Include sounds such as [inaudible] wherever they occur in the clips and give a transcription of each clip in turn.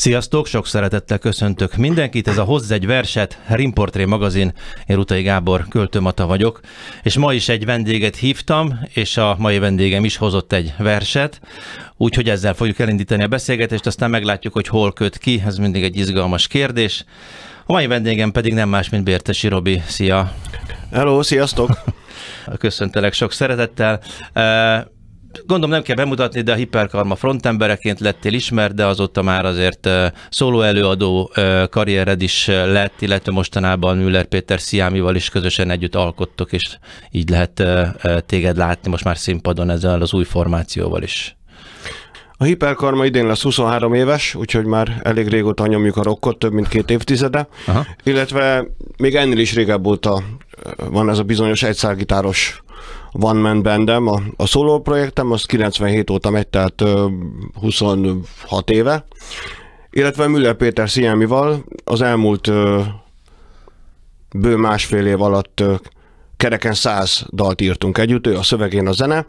Sziasztok, sok szeretettel köszöntök mindenkit. Ez a Hozz egy verset, Rimportré magazin. Én Rutai Gábor, költőmata vagyok. És ma is egy vendéget hívtam, és a mai vendégem is hozott egy verset. Úgyhogy ezzel fogjuk elindítani a beszélgetést, aztán meglátjuk, hogy hol köt ki. Ez mindig egy izgalmas kérdés. A mai vendégem pedig nem más, mint Bértesi Robi. Szia! Hello, sziasztok! [laughs] Köszöntelek sok szeretettel gondolom nem kell bemutatni, de a hiperkarma frontembereként lettél ismert, de azóta már azért szóló előadó karriered is lett, illetve mostanában Müller Péter Sziámival is közösen együtt alkottok, és így lehet téged látni most már színpadon ezzel az új formációval is. A hiperkarma idén lesz 23 éves, úgyhogy már elég régóta nyomjuk a rokkot, több mint két évtizede. Aha. Illetve még ennél is régebb óta van ez a bizonyos egyszárgitáros van men Bandem, a, a szóló projektem, az 97 óta megy, tehát ö, 26 éve, illetve Müller Péter Sziámival az elmúlt ö, bő másfél év alatt ö, kereken 100 dalt írtunk együtt, ő a szövegén a zene.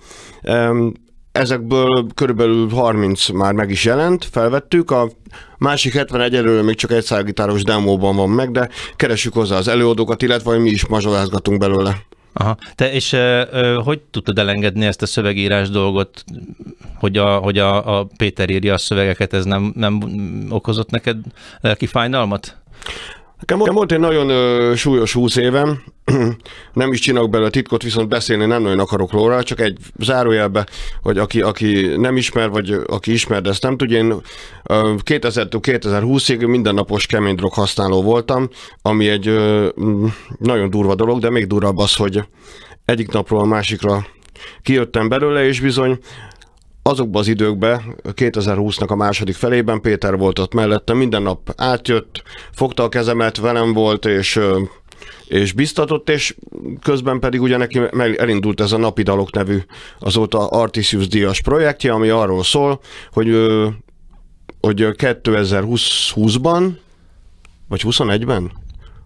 Ezekből körülbelül 30 már meg is jelent, felvettük, a másik 70 egyelőre még csak egy szálgitáros demóban van meg, de keresjük hozzá az előadókat, illetve mi is mazsolázgatunk belőle. Aha. Te és ö, ö, hogy tudtad elengedni ezt a szövegírás dolgot, hogy a, hogy a, a Péter írja a szövegeket, ez nem, nem okozott neked lelki fájdalmat? Nekem volt egy nagyon ö, súlyos húsz évem, [clears throat] nem is csinálok belőle titkot, viszont beszélni nem nagyon akarok róla, csak egy zárójelbe, hogy aki, aki nem ismer, vagy aki ismer, de ezt nem tudja, én 2000-2020-ig mindennapos kemény drog használó voltam, ami egy ö, nagyon durva dolog, de még durvább az, hogy egyik napról a másikra kijöttem belőle, és bizony azokban az időkben, 2020-nak a második felében Péter volt ott mellette, minden nap átjött, fogta a kezemet, velem volt, és és biztatott, és közben pedig ugye neki elindult ez a Napidalok nevű azóta Artisius díjas projektje, ami arról szól, hogy, hogy 2020-ban, vagy 21-ben,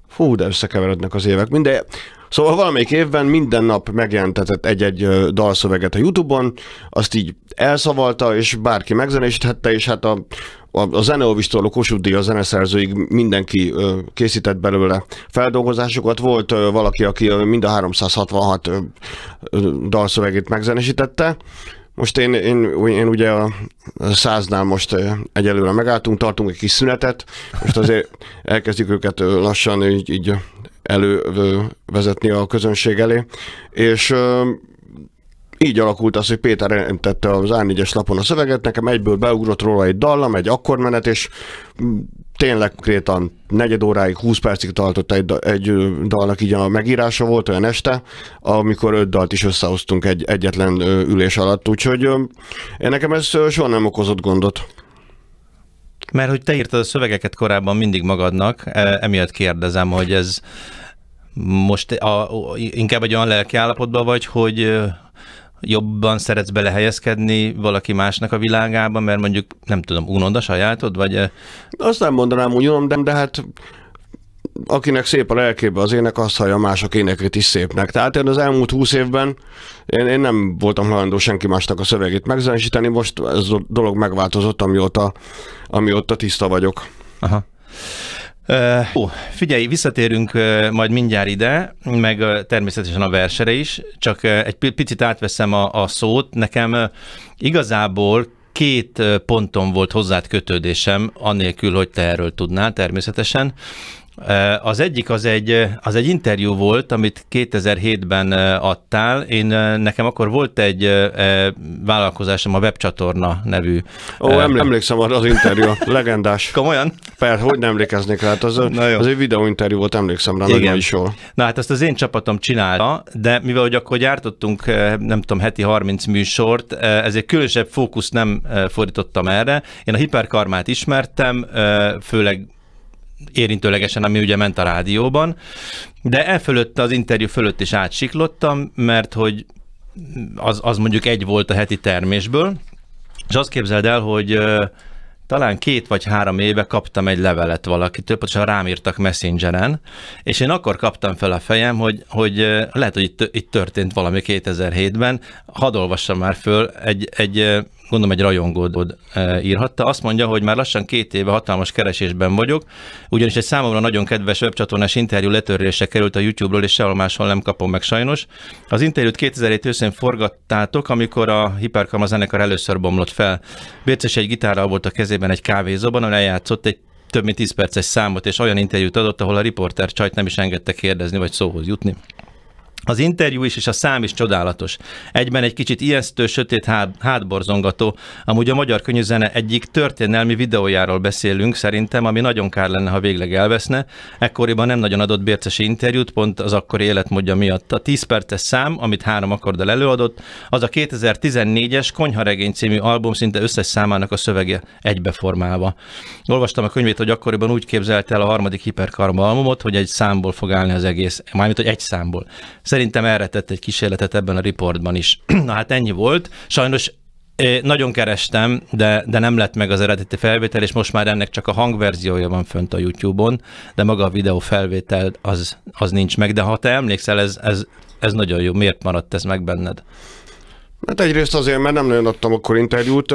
Fú, de összekeverednek az évek. Minden, Szóval valamelyik évben minden nap megjelentetett egy-egy dalszöveget a Youtube-on, azt így elszavalta, és bárki megzenésíthette, és hát a, a, a zeneolvistól a Kossuth Díj, a zeneszerzőig mindenki ö, készített belőle feldolgozásokat. Volt ö, valaki, aki ö, mind a 366 ö, ö, dalszövegét megzenesítette. Most én, én, én ugye a száznál most egyelőre megálltunk, tartunk egy kis szünetet, most azért elkezdjük őket lassan így, így elővezetni a közönség elé, és így alakult az, hogy Péter tette az A4-es lapon a szöveget, nekem egyből beugrott róla egy dallam, egy akkormenet, és tényleg konkrétan negyed óráig, 20 percig tartott egy, egy dalnak így a megírása volt olyan este, amikor öt dalt is összehoztunk egy, egyetlen ülés alatt, úgyhogy nekem ez soha nem okozott gondot. Mert hogy te írtad a szövegeket korábban mindig magadnak, e, emiatt kérdezem, hogy ez most a, inkább egy olyan lelki állapotban vagy, hogy jobban szeretsz belehelyezkedni valaki másnak a világába, mert mondjuk, nem tudom, unod a sajátod, vagy... Azt nem mondanám, hogy unom, de, de hát akinek szép a lelkébe az ének, azt hallja mások énekét is szépnek. Tehát én az elmúlt húsz évben én, én nem voltam hajlandó senki másnak a szövegét megzenesíteni, most ez a dolog megváltozott, amióta, amióta tiszta vagyok. Aha. Uh, ó, figyelj, visszatérünk uh, majd mindjárt ide, meg uh, természetesen a versere is, csak uh, egy picit átveszem a, a szót. Nekem uh, igazából két ponton volt hozzád kötődésem, anélkül, hogy te erről tudnál természetesen. Eh, az egyik az egy, eh, az egy interjú volt, amit 2007-ben eh, adtál. Én nekem akkor volt egy vállalkozásom, a webcsatorna nevű. Ó, emlékszem arra az interjú, legendás. Komolyan? Persze, hogy nem emlékeznék rá, hát az, az egy videóinterjú volt, emlékszem rá, nagyon is jól. Na hát azt az én csapatom csinálta, de mivel hogy akkor gyártottunk, nem tudom, heti 30 műsort, ezért különösebb fókuszt nem fordítottam erre. Én a hiperkarmát ismertem, főleg érintőlegesen, ami ugye ment a rádióban, de e fölött, az interjú fölött is átsiklottam, mert hogy az, az mondjuk egy volt a heti termésből, és azt képzeld el, hogy talán két vagy három éve kaptam egy levelet valakitől, pontosan rám írtak Messengeren, és én akkor kaptam fel a fejem, hogy, hogy lehet, hogy itt, itt történt valami 2007-ben, hadd olvassam már föl egy, egy gondolom egy rajongód írhatta. Azt mondja, hogy már lassan két éve hatalmas keresésben vagyok, ugyanis egy számomra nagyon kedves webcsatornás interjú letörlése került a YouTube-ról, és sehol máshol nem kapom meg sajnos. Az interjút 2007 őszén forgattátok, amikor a Hiperkama zenekar először bomlott fel. Bérces egy gitárral volt a kezében egy kávézóban, ahol eljátszott egy több mint 10 perces számot, és olyan interjút adott, ahol a riporter csajt nem is engedte kérdezni vagy szóhoz jutni. Az interjú is és a szám is csodálatos. Egyben egy kicsit ijesztő, sötét há- hátborzongató. Amúgy a magyar könyvzene egyik történelmi videójáról beszélünk szerintem, ami nagyon kár lenne, ha végleg elveszne. Ekkoriban nem nagyon adott Bércesi interjút, pont az akkori életmódja miatt. A 10 perces szám, amit három akkorddal előadott, az a 2014-es Konyharegény című album szinte összes számának a szövege egybeformálva. Olvastam a könyvét, hogy akkoriban úgy képzelte el a harmadik hiperkarma albumot, hogy egy számból fog állni az egész, mármint hogy egy számból. Szerintem erre tett egy kísérletet ebben a riportban is. [clears throat] Na hát ennyi volt. Sajnos É, eh, nagyon kerestem, de, de nem lett meg az eredeti felvétel, és most már ennek csak a hangverziója van fönt a YouTube-on, de maga a videó felvétel az, az nincs meg. De ha te emlékszel, ez, ez, ez nagyon jó. Miért maradt ez meg benned? Mert hát egyrészt azért, mert nem nagyon adtam akkor interjút,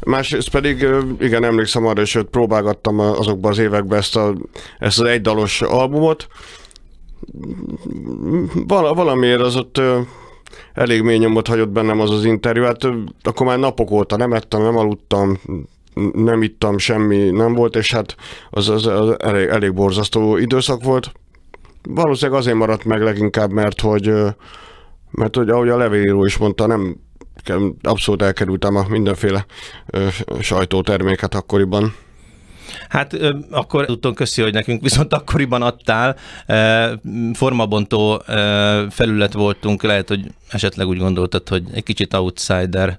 másrészt pedig, igen, emlékszem arra, és próbálgattam azokban az években ezt, a, ezt az egydalos albumot, val- valamiért az ott elég mély nyomot hagyott bennem az az interjú, hát akkor már napok óta nem ettem, nem aludtam, nem ittam, semmi nem volt, és hát az, az, az elég, elég borzasztó időszak volt. Valószínűleg azért maradt meg leginkább, mert hogy, mert hogy ahogy a levélíró is mondta, nem abszolút elkerültem a mindenféle sajtóterméket akkoriban. Hát akkor tudton köszi, hogy nekünk viszont akkoriban adtál. Formabontó felület voltunk, lehet, hogy esetleg úgy gondoltad, hogy egy kicsit outsider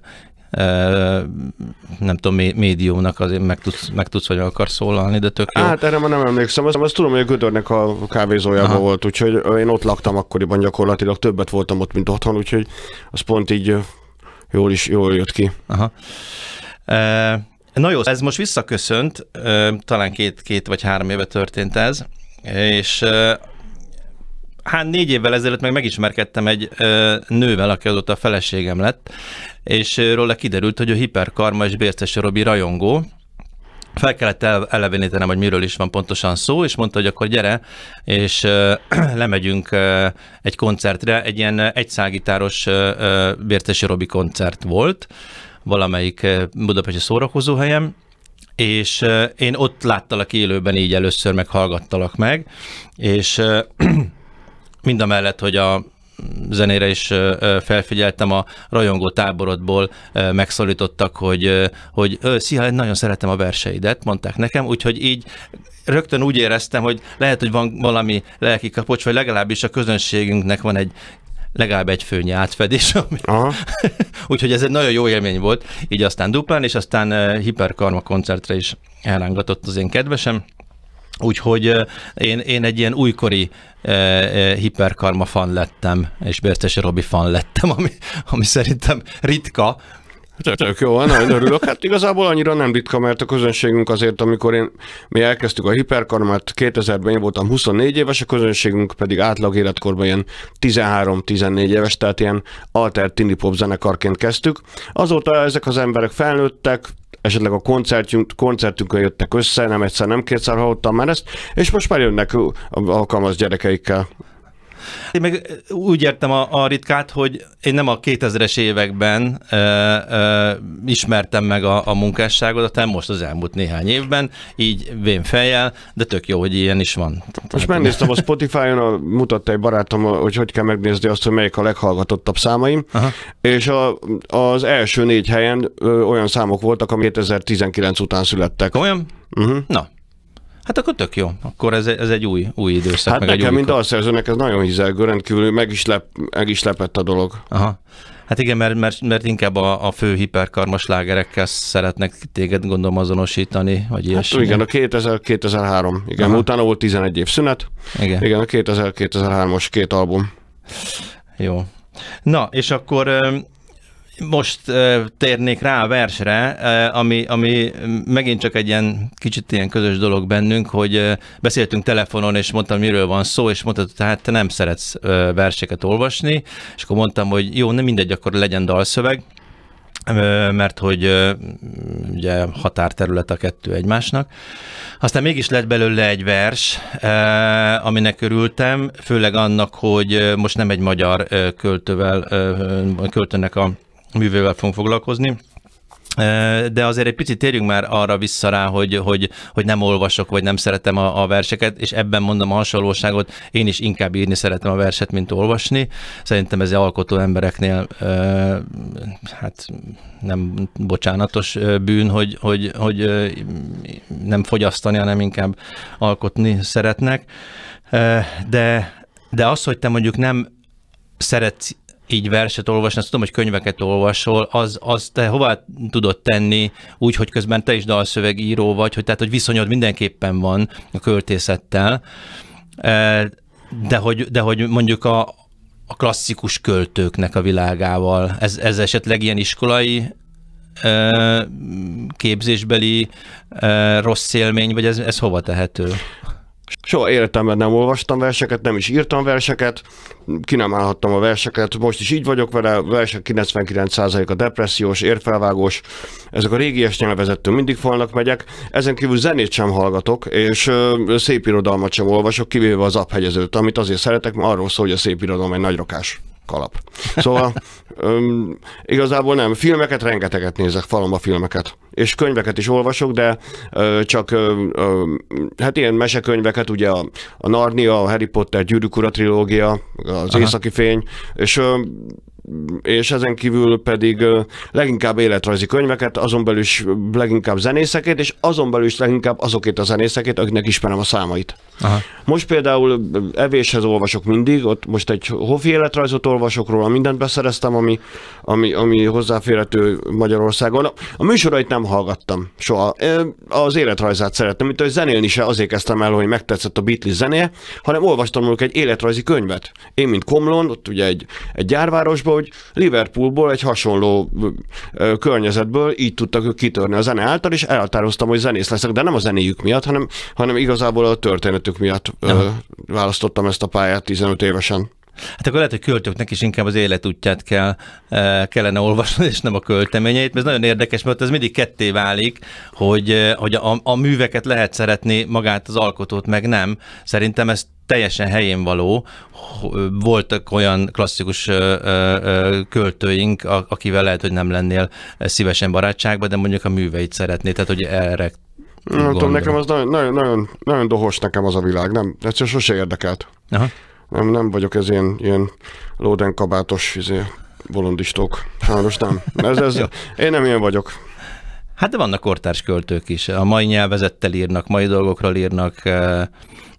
nem tudom, médiumnak azért meg tudsz, meg tudsz vagy akarsz szólalni, de tök jó. Hát erre már nem emlékszem, azt, azt tudom, hogy a Gödörnek a kávézójában Aha. volt, úgyhogy én ott laktam akkoriban gyakorlatilag, többet voltam ott, mint otthon, úgyhogy az pont így jól is, jól jött ki. Aha. Na jó, ez most visszaköszönt, talán két, két vagy három éve történt ez, és hát négy évvel ezelőtt meg megismerkedtem egy nővel, aki azóta a feleségem lett, és róla kiderült, hogy a hiperkarma és Bérces Robi rajongó, fel kellett elevenítenem, hogy miről is van pontosan szó, és mondta, hogy akkor gyere, és ö, [clears throat] lemegyünk ö, egy koncertre, egy ilyen egyszágitáros Bértesi Robi koncert volt, valamelyik eh, budapesti szórakozóhelyem, és eh, én ott láttalak élőben így először, meg hallgattalak meg, és eh, [clears throat] mind a mellett, hogy a zenére is felfigyeltem, a rajongó táborodból megszólítottak, hogy, hogy szia, nagyon szeretem a verseidet, mondták nekem, úgyhogy így rögtön úgy éreztem, hogy lehet, hogy van valami lelki kapocs, vagy legalábbis a közönségünknek van egy legalább egy főnyi átfedés, [laughs] ami... [laughs] úgyhogy ez egy nagyon jó élmény volt, így aztán duplán, és aztán hiperkarma koncertre is elrángatott az én kedvesem, Úgyhogy én, én egy ilyen újkori hiperkarma fan lettem, és Bertesi Robi fan lettem, ami, ami szerintem ritka, Hát, hát, tök jó, nagyon örülök. Hát igazából annyira nem ritka, mert a közönségünk azért, amikor én, mi elkezdtük a hiperkarmát, 2000-ben én voltam 24 éves, a közönségünk pedig átlag életkorban ilyen 13-14 éves, tehát ilyen alter tini pop zenekarként kezdtük. Azóta ezek az emberek felnőttek, esetleg a koncertünk koncertünkön jöttek össze, nem egyszer, nem kétszer hallottam már ezt, és most már jönnek alkalmaz gyerekeikkel én meg úgy értem a, a ritkát, hogy én nem a 2000-es években ö, ö, ismertem meg a, a munkásságodat, hanem most az elmúlt néhány évben, így vén fejjel, de tök jó, hogy ilyen is van. Most megnéztem a Spotify-on, a, mutatta egy barátom, hogy hogy kell megnézni azt, hogy melyik a leghallgatottabb számaim, Aha. és a, az első négy helyen ö, olyan számok voltak, ami 2019 után születtek. Olyan? Uh-huh. Mhm. Na, Hát akkor tök jó. Akkor ez, ez egy új, új időszak. Hát meg nekem, egy új mint dalszerzőnek ez nagyon hizelgő, rendkívül meg is, lep, meg is lepett a dolog. Aha. Hát igen, mert, mert, mert inkább a, a fő hiperkarmas lágerekkel szeretnek téged gondolom azonosítani, vagy hát ilyesmi. Hát, igen, a 2000-2003, igen, Aha. utána volt 11 év szünet, igen, igen a 2000-2003-os két album. Jó. Na, és akkor most térnék rá a versre, ami, ami megint csak egy ilyen kicsit ilyen közös dolog bennünk, hogy beszéltünk telefonon, és mondtam, miről van szó, és mondtad, hogy hát te nem szeretsz verseket olvasni, és akkor mondtam, hogy jó, nem mindegy, akkor legyen dalszöveg, mert hogy ugye határterület a kettő egymásnak. Aztán mégis lett belőle egy vers, aminek örültem, főleg annak, hogy most nem egy magyar költővel, költőnek a művével fogunk foglalkozni. De azért egy picit térjünk már arra vissza rá, hogy, hogy, hogy nem olvasok, vagy nem szeretem a, a verseket, és ebben mondom a hasonlóságot, én is inkább írni szeretem a verset, mint olvasni. Szerintem ez alkotó embereknél hát nem bocsánatos bűn, hogy, hogy, hogy nem fogyasztani, hanem inkább alkotni szeretnek. De, de az, hogy te mondjuk nem szeretsz így verset olvasni, azt tudom, hogy könyveket olvasol, az, az te hová tudod tenni úgy, hogy közben te is dalszövegíró vagy, hogy tehát, hogy viszonyod mindenképpen van a költészettel, e, de hogy, de hogy mondjuk a, a klasszikus költőknek a világával, ez, ez esetleg ilyen iskolai e, képzésbeli e, rossz élmény, vagy ez, ez hova tehető? Soha életemben nem olvastam verseket, nem is írtam verseket, ki nem állhattam a verseket, most is így vagyok vele, a versek 99%-a depressziós, érfelvágós, ezek a régi nyelvezettől mindig falnak megyek, ezen kívül zenét sem hallgatok, és ö, szép irodalmat sem olvasok, kivéve az aphegyezőt, amit azért szeretek, mert arról szól, hogy a szép irodalom egy nagy rokás kalap. Szóval um, igazából nem. Filmeket rengeteget nézek, falom a filmeket. És könyveket is olvasok, de uh, csak uh, uh, hát ilyen mesekönyveket, ugye a, a Narnia, a Harry Potter, Gyűrűk trilógia, az Aha. Északi Fény, és uh, és ezen kívül pedig leginkább életrajzi könyveket, azon belül is leginkább zenészeket, és azon belül is leginkább azokét a zenészeket, akiknek ismerem a számait. Aha. Most például evéshez olvasok mindig, ott most egy hofi életrajzot olvasok róla, mindent beszereztem, ami, ami, ami hozzáférhető Magyarországon. A műsorait nem hallgattam soha. Az életrajzát szerettem, mint hogy zenélni se azért kezdtem el, hogy megtetszett a Beatles zenéje, hanem olvastam róluk egy életrajzi könyvet. Én, mint Komlon, ott ugye egy, egy gyárvárosban, hogy Liverpoolból egy hasonló ö, környezetből így tudtak ők kitörni a zene által, és elhatároztam, hogy zenész leszek, de nem a zenéjük miatt, hanem, hanem igazából a történetük miatt ö, választottam ezt a pályát 15 évesen. Hát akkor lehet, hogy költőknek is inkább az életútját kell, eh, kellene olvasni, és nem a költeményeit. Ez nagyon érdekes, mert ez mindig ketté válik, hogy, eh, hogy a, a műveket lehet szeretni, magát az alkotót meg nem. Szerintem ez teljesen helyén való. Voltak olyan klasszikus eh, költőink, akivel lehet, hogy nem lennél szívesen barátságban, de mondjuk a műveit szeretné, tehát hogy erre nem tudom, nekem az nagyon, nagyon, nagyon, nagyon dohos nekem az a világ, nem? Egyszerűen sose érdekelt. Aha nem, nem vagyok ez ilyen, ilyen lóden kabátos izé, bolondistók. Sajnos nem. Ez, ez, [laughs] én nem ilyen vagyok. Hát de vannak kortárs költők is. A mai nyelvezettel írnak, mai dolgokról írnak. Eh,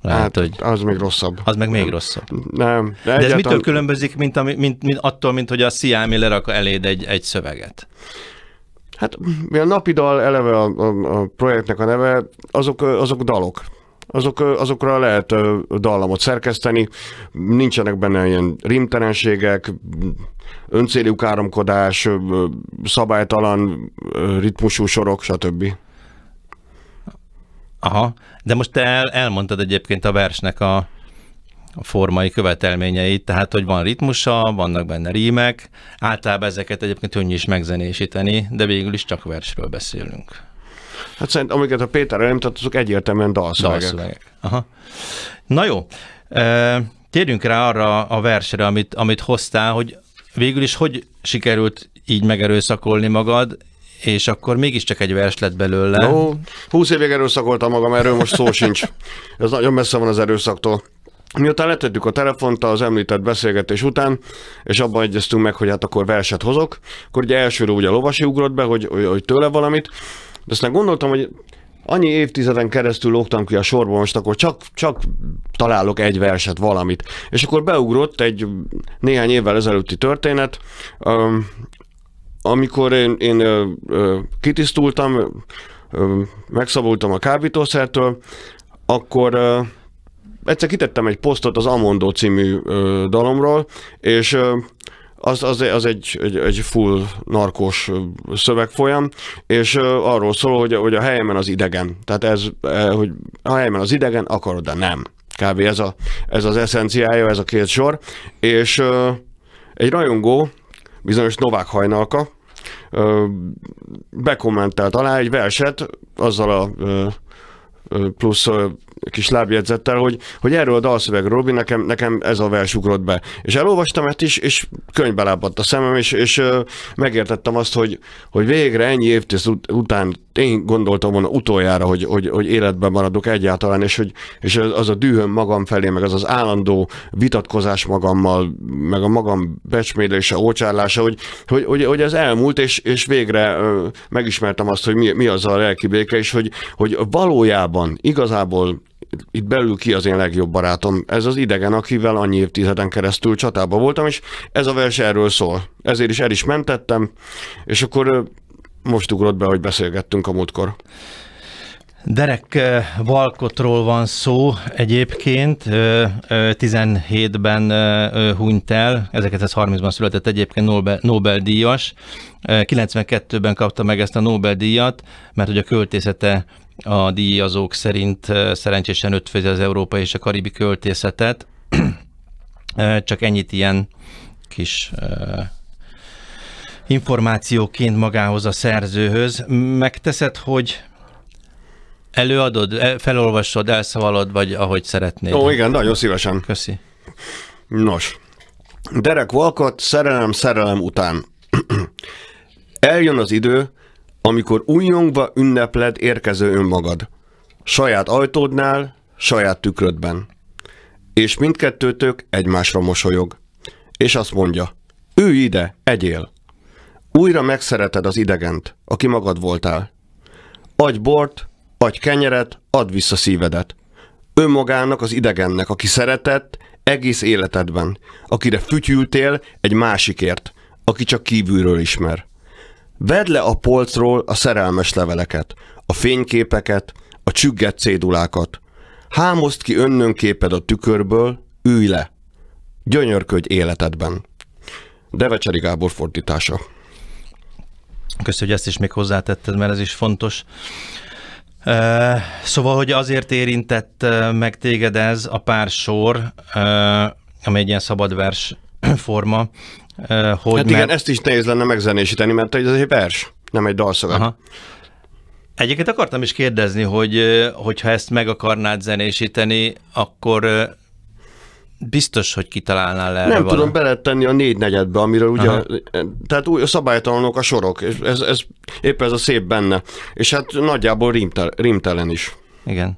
lehet, hát, hogy... az még rosszabb. Az meg még nem. rosszabb. Nem. De, de ez mitől különbözik, mint, a, mint, mint, attól, mint hogy a Sziámi lerak eléd egy, egy szöveget? Hát mi a napidal eleve a, a, a projektnek a neve, azok, azok dalok azok, azokra lehet dallamot szerkeszteni, nincsenek benne ilyen rimtelenségek, öncélű káromkodás, szabálytalan ritmusú sorok, stb. Aha, de most te el, elmondtad egyébként a versnek a, a formai követelményeit, tehát hogy van ritmusa, vannak benne rímek, általában ezeket egyébként könnyű is megzenésíteni, de végül is csak versről beszélünk. Hát szerintem, amiket a Péter nem tett, azok egyértelműen dalszövegek. dalszövegek. Aha. Na jó, térjünk rá arra a versre, amit, amit hoztál, hogy végül is hogy sikerült így megerőszakolni magad, és akkor mégiscsak egy vers lett belőle. No, húsz évig erőszakoltam magam, erről most szó sincs. Ez nagyon messze van az erőszaktól. Miután letettük a telefont az említett beszélgetés után, és abban egyeztünk meg, hogy hát akkor verset hozok, akkor ugye elsőről ugye a lovasi ugrott be, hogy, hogy tőle valamit, de aztán gondoltam, hogy annyi évtizeden keresztül lógtam ki a sorból, most akkor csak, csak találok egy verset, valamit. És akkor beugrott egy néhány évvel ezelőtti történet, amikor én, én kitisztultam, megszabultam a kábítószertől, akkor egyszer kitettem egy posztot az Amondó című dalomról, és az, az, az egy, egy, egy full narkos szövegfolyam, és arról szól, hogy, hogy a helyemen az idegen. Tehát ez, hogy a helyemen az idegen, akarod, de nem. Kb. ez, a, ez az eszenciája, ez a két sor. És egy rajongó, bizonyos Novák Hajnalka, bekommentelt alá egy verset azzal a plusz kis lábjegyzettel, hogy, hogy erről a dalszöveg Robi, nekem, nekem ez a vers ugrott be. És elolvastam ezt is, és könyvbe lábadt a szemem, és, és megértettem azt, hogy, hogy végre ennyi évtized után én gondoltam volna utoljára, hogy, hogy, hogy életben maradok egyáltalán, és, hogy, és az a dühöm magam felé, meg az az állandó vitatkozás magammal, meg a magam becsmédése, ócsárlása, hogy, hogy, hogy, hogy ez elmúlt, és, és végre megismertem azt, hogy mi, mi az a lelki béke, és hogy, hogy valójában igazából itt belül ki az én legjobb barátom. Ez az idegen, akivel annyi évtizeden keresztül csatában voltam, és ez a vers erről szól. Ezért is el is mentettem, és akkor most ugrott be, hogy beszélgettünk a múltkor. Derek Valkotról eh, van szó egyébként, 17-ben eh, eh, hunyt el, 1930-ban született egyébként Nobel-díjas, 92-ben kapta meg ezt a Nobel-díjat, mert hogy a költészete a díjazók szerint szerencsésen ötfőzi az európai és a karibi költészetet, [clears throat] csak ennyit ilyen kis információként magához a szerzőhöz. Megteszed, hogy előadod, e, felolvasod, elszavalod, vagy ahogy szeretnéd. Ó, igen, nagyon szívesen. Köszi. Nos, Derek Walcott szerelem szerelem után. [clears throat] Eljön az idő, amikor unjongva ünnepled érkező önmagad. Saját ajtódnál, saját tükrödben. És mindkettőtök egymásra mosolyog. És azt mondja, ő ide, egyél. Újra megszereted az idegent, aki magad voltál. Adj bort, adj kenyeret, add vissza szívedet. Önmagának az idegennek, aki szeretett egész életedben, akire fütyültél egy másikért, aki csak kívülről ismer. Vedd le a polcról a szerelmes leveleket, a fényképeket, a csügget cédulákat. Hámozd ki önnönképed a tükörből, ülj le. Gyönyörködj életedben. Devecseri Gábor fordítása. Köszönöm, hogy ezt is még hozzátetted, mert ez is fontos. Szóval, hogy azért érintett meg téged ez a pár sor, ami egy ilyen szabad vers [clears throat] forma, hogy... Hát igen, mert... ezt is nehéz lenne megzenésíteni, mert ez egy vers, nem egy dalszöveg. Aha. Egyébként akartam is kérdezni, hogy hogyha ezt meg akarnád zenésíteni, akkor Biztos, hogy kitalálnál le erre Nem valami. tudom beletenni a négy negyedbe, amiről ugye, Aha. tehát új, szabálytalanok a sorok, és ez, ez, épp ez a szép benne. És hát nagyjából rímtel, rímtelen is. Igen.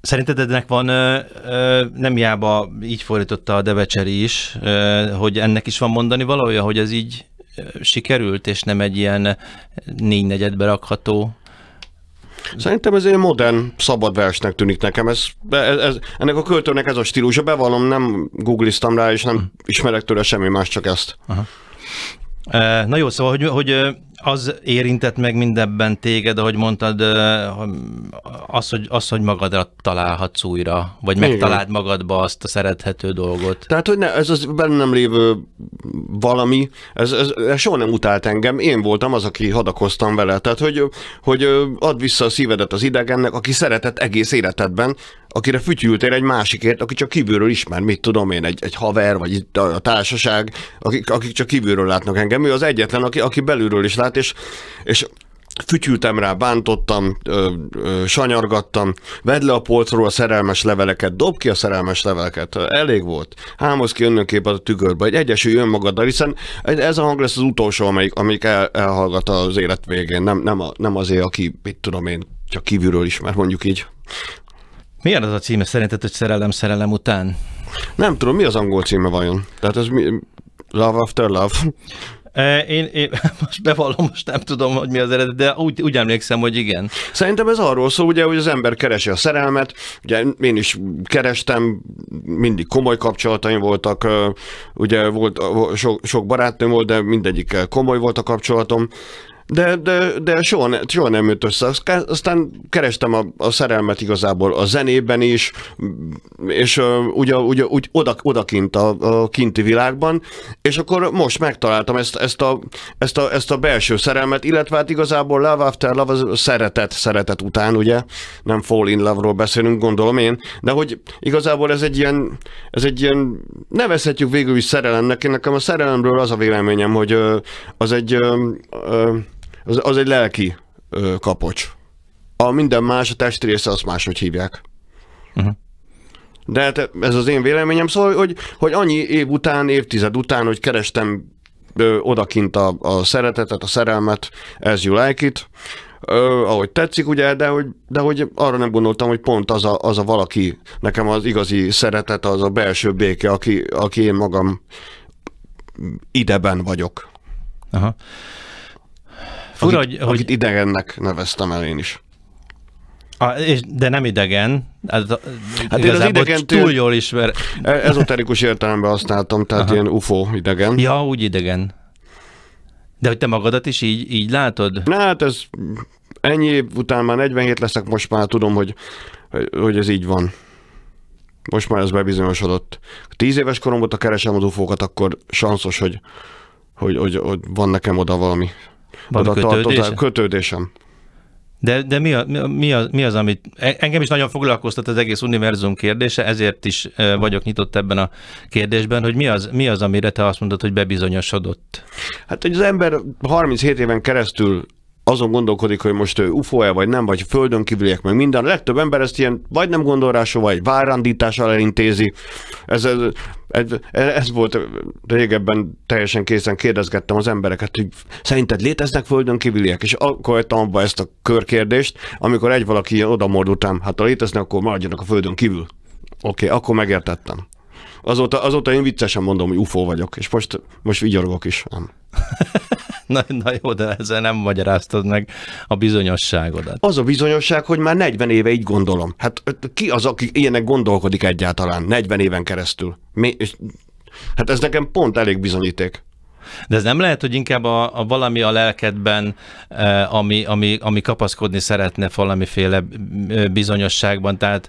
Szerinted ennek van, ö, ö, nem hiába így fordította a Devecseri is, ö, hogy ennek is van mondani valója, hogy ez így sikerült, és nem egy ilyen négy negyedbe rakható Szerintem ez egy modern versnek tűnik nekem. Ez, ez, ez, ennek a költőnek ez a stílusa, bevallom, nem googlistam rá, és nem hm. ismerek tőle semmi más, csak ezt. Aha. Na jó, szóval, hogy, hogy az érintett meg mindebben téged, ahogy mondtad, az, hogy, az, hogy magadra találhatsz újra, vagy Igen. megtaláld magadba azt a szerethető dolgot. Tehát, hogy ne, ez az bennem lévő valami, ez, ez, ez soha nem utált engem, én voltam az, aki hadakoztam vele. Tehát, hogy, hogy add vissza a szívedet az idegennek, aki szeretett egész életedben, akire fütyültél egy másikért, aki csak kívülről ismer, mit tudom én, egy, egy haver, vagy a társaság, akik, akik csak kívülről látnak engem. Ő az egyetlen, aki, aki belülről is lát, példát, és, és fütyültem rá, bántottam, ö, ö, sanyargattam, vedd le a polcról a szerelmes leveleket, dob ki a szerelmes leveleket, elég volt. Hámoz ki önnöképp a tükörbe, egy egyesülj önmagaddal, hiszen ez a hang lesz az utolsó, amelyik, amelyik el, elhallgat az élet végén, nem, nem, a, nem azért, aki, mit tudom én, csak kívülről ismer, mondjuk így. Miért az a címe szerinted, hogy szerelem szerelem után? Nem tudom, mi az angol címe vajon? Tehát ez mi... Love after love. Én, én [laughs] most bevallom, most nem tudom, hogy mi az eredet, de úgy, úgy emlékszem, hogy igen. Szerintem ez arról szól, ugye, hogy az ember keresi a szerelmet, ugye én is kerestem, mindig komoly kapcsolataim voltak, ugye volt, sok, sok barátnőm volt, de mindegyikkel komoly volt a kapcsolatom, de, de, de soha, ne, soha nem jött össze. Aztán kerestem a, a szerelmet igazából a zenében is, és uh, ugye, ugye úgy oda, odakint a, a kinti világban, és akkor most megtaláltam ezt, ezt, a, ezt, a, ezt a belső szerelmet, illetve hát igazából Love After Love az szeretet, szeretet után, ugye? Nem Fall in Love-ról beszélünk, gondolom én, de hogy igazából ez egy ilyen, ez egy ilyen nevezhetjük végül is szerelemnek. Én nekem a szerelemről az a véleményem, hogy uh, az egy uh, uh, az, az egy lelki ö, kapocs. A minden más, a része, azt máshogy hívják. Uh-huh. De hát ez az én véleményem, szóval, hogy, hogy annyi év után, évtized után, hogy kerestem ö, odakint a, a szeretetet, a szerelmet, ez you like it, ö, ahogy tetszik, ugye, de hogy, de hogy arra nem gondoltam, hogy pont az a, az a valaki, nekem az igazi szeretet, az a belső béke, aki, aki én magam ideben vagyok. Aha. Fura, akit, hogy, akit idegennek neveztem el én is. A, és, de nem idegen. Ez hát, hát én az idegen túl jól ismer. E, ezoterikus értelemben használtam, tehát Aha. ilyen UFO idegen. Ja, úgy idegen. De hogy te magadat is így, így látod? Na hát ez ennyi év után már 47 leszek, most már tudom, hogy, hogy ez így van. Most már ez bebizonyosodott. Tíz éves korom a keresem az ufókat, akkor sanszos, hogy, hogy, hogy, hogy van nekem oda valami van oda kötődésem. De, de mi, a, mi, az, mi az, amit... E- engem is nagyon foglalkoztat az egész univerzum kérdése, ezért is e, vagyok nyitott ebben a kérdésben, hogy mi az, mi az amire te azt mondod, hogy bebizonyosodott? Hát, hogy az ember 37 éven keresztül azon gondolkodik, hogy most UFO-e vagy nem, vagy földön kívüliek, meg minden. A legtöbb ember ezt ilyen vagy nem gondol rá, vagy várándítással elintézi. Ez, ez, ez, ez volt régebben teljesen készen kérdezgettem az embereket, hogy szerinted léteznek földön kívüliek? És akkor hagytam abba ezt a körkérdést, amikor egy valaki oda mordultam, hát ha léteznek, akkor maradjanak a földön kívül. Oké, okay, akkor megértettem. Azóta, azóta én viccesen mondom, hogy UFO vagyok, és most, most vigyorgok is. Nem. [laughs] na, na jó, de ezzel nem magyaráztad meg a bizonyosságodat. Az a bizonyosság, hogy már 40 éve így gondolom. Hát ki az, aki ilyenek gondolkodik egyáltalán 40 éven keresztül? Mi, és, hát ez nekem pont elég bizonyíték. De ez nem lehet, hogy inkább a, a valami a lelkedben, e, ami, ami, ami kapaszkodni szeretne valamiféle bizonyosságban, tehát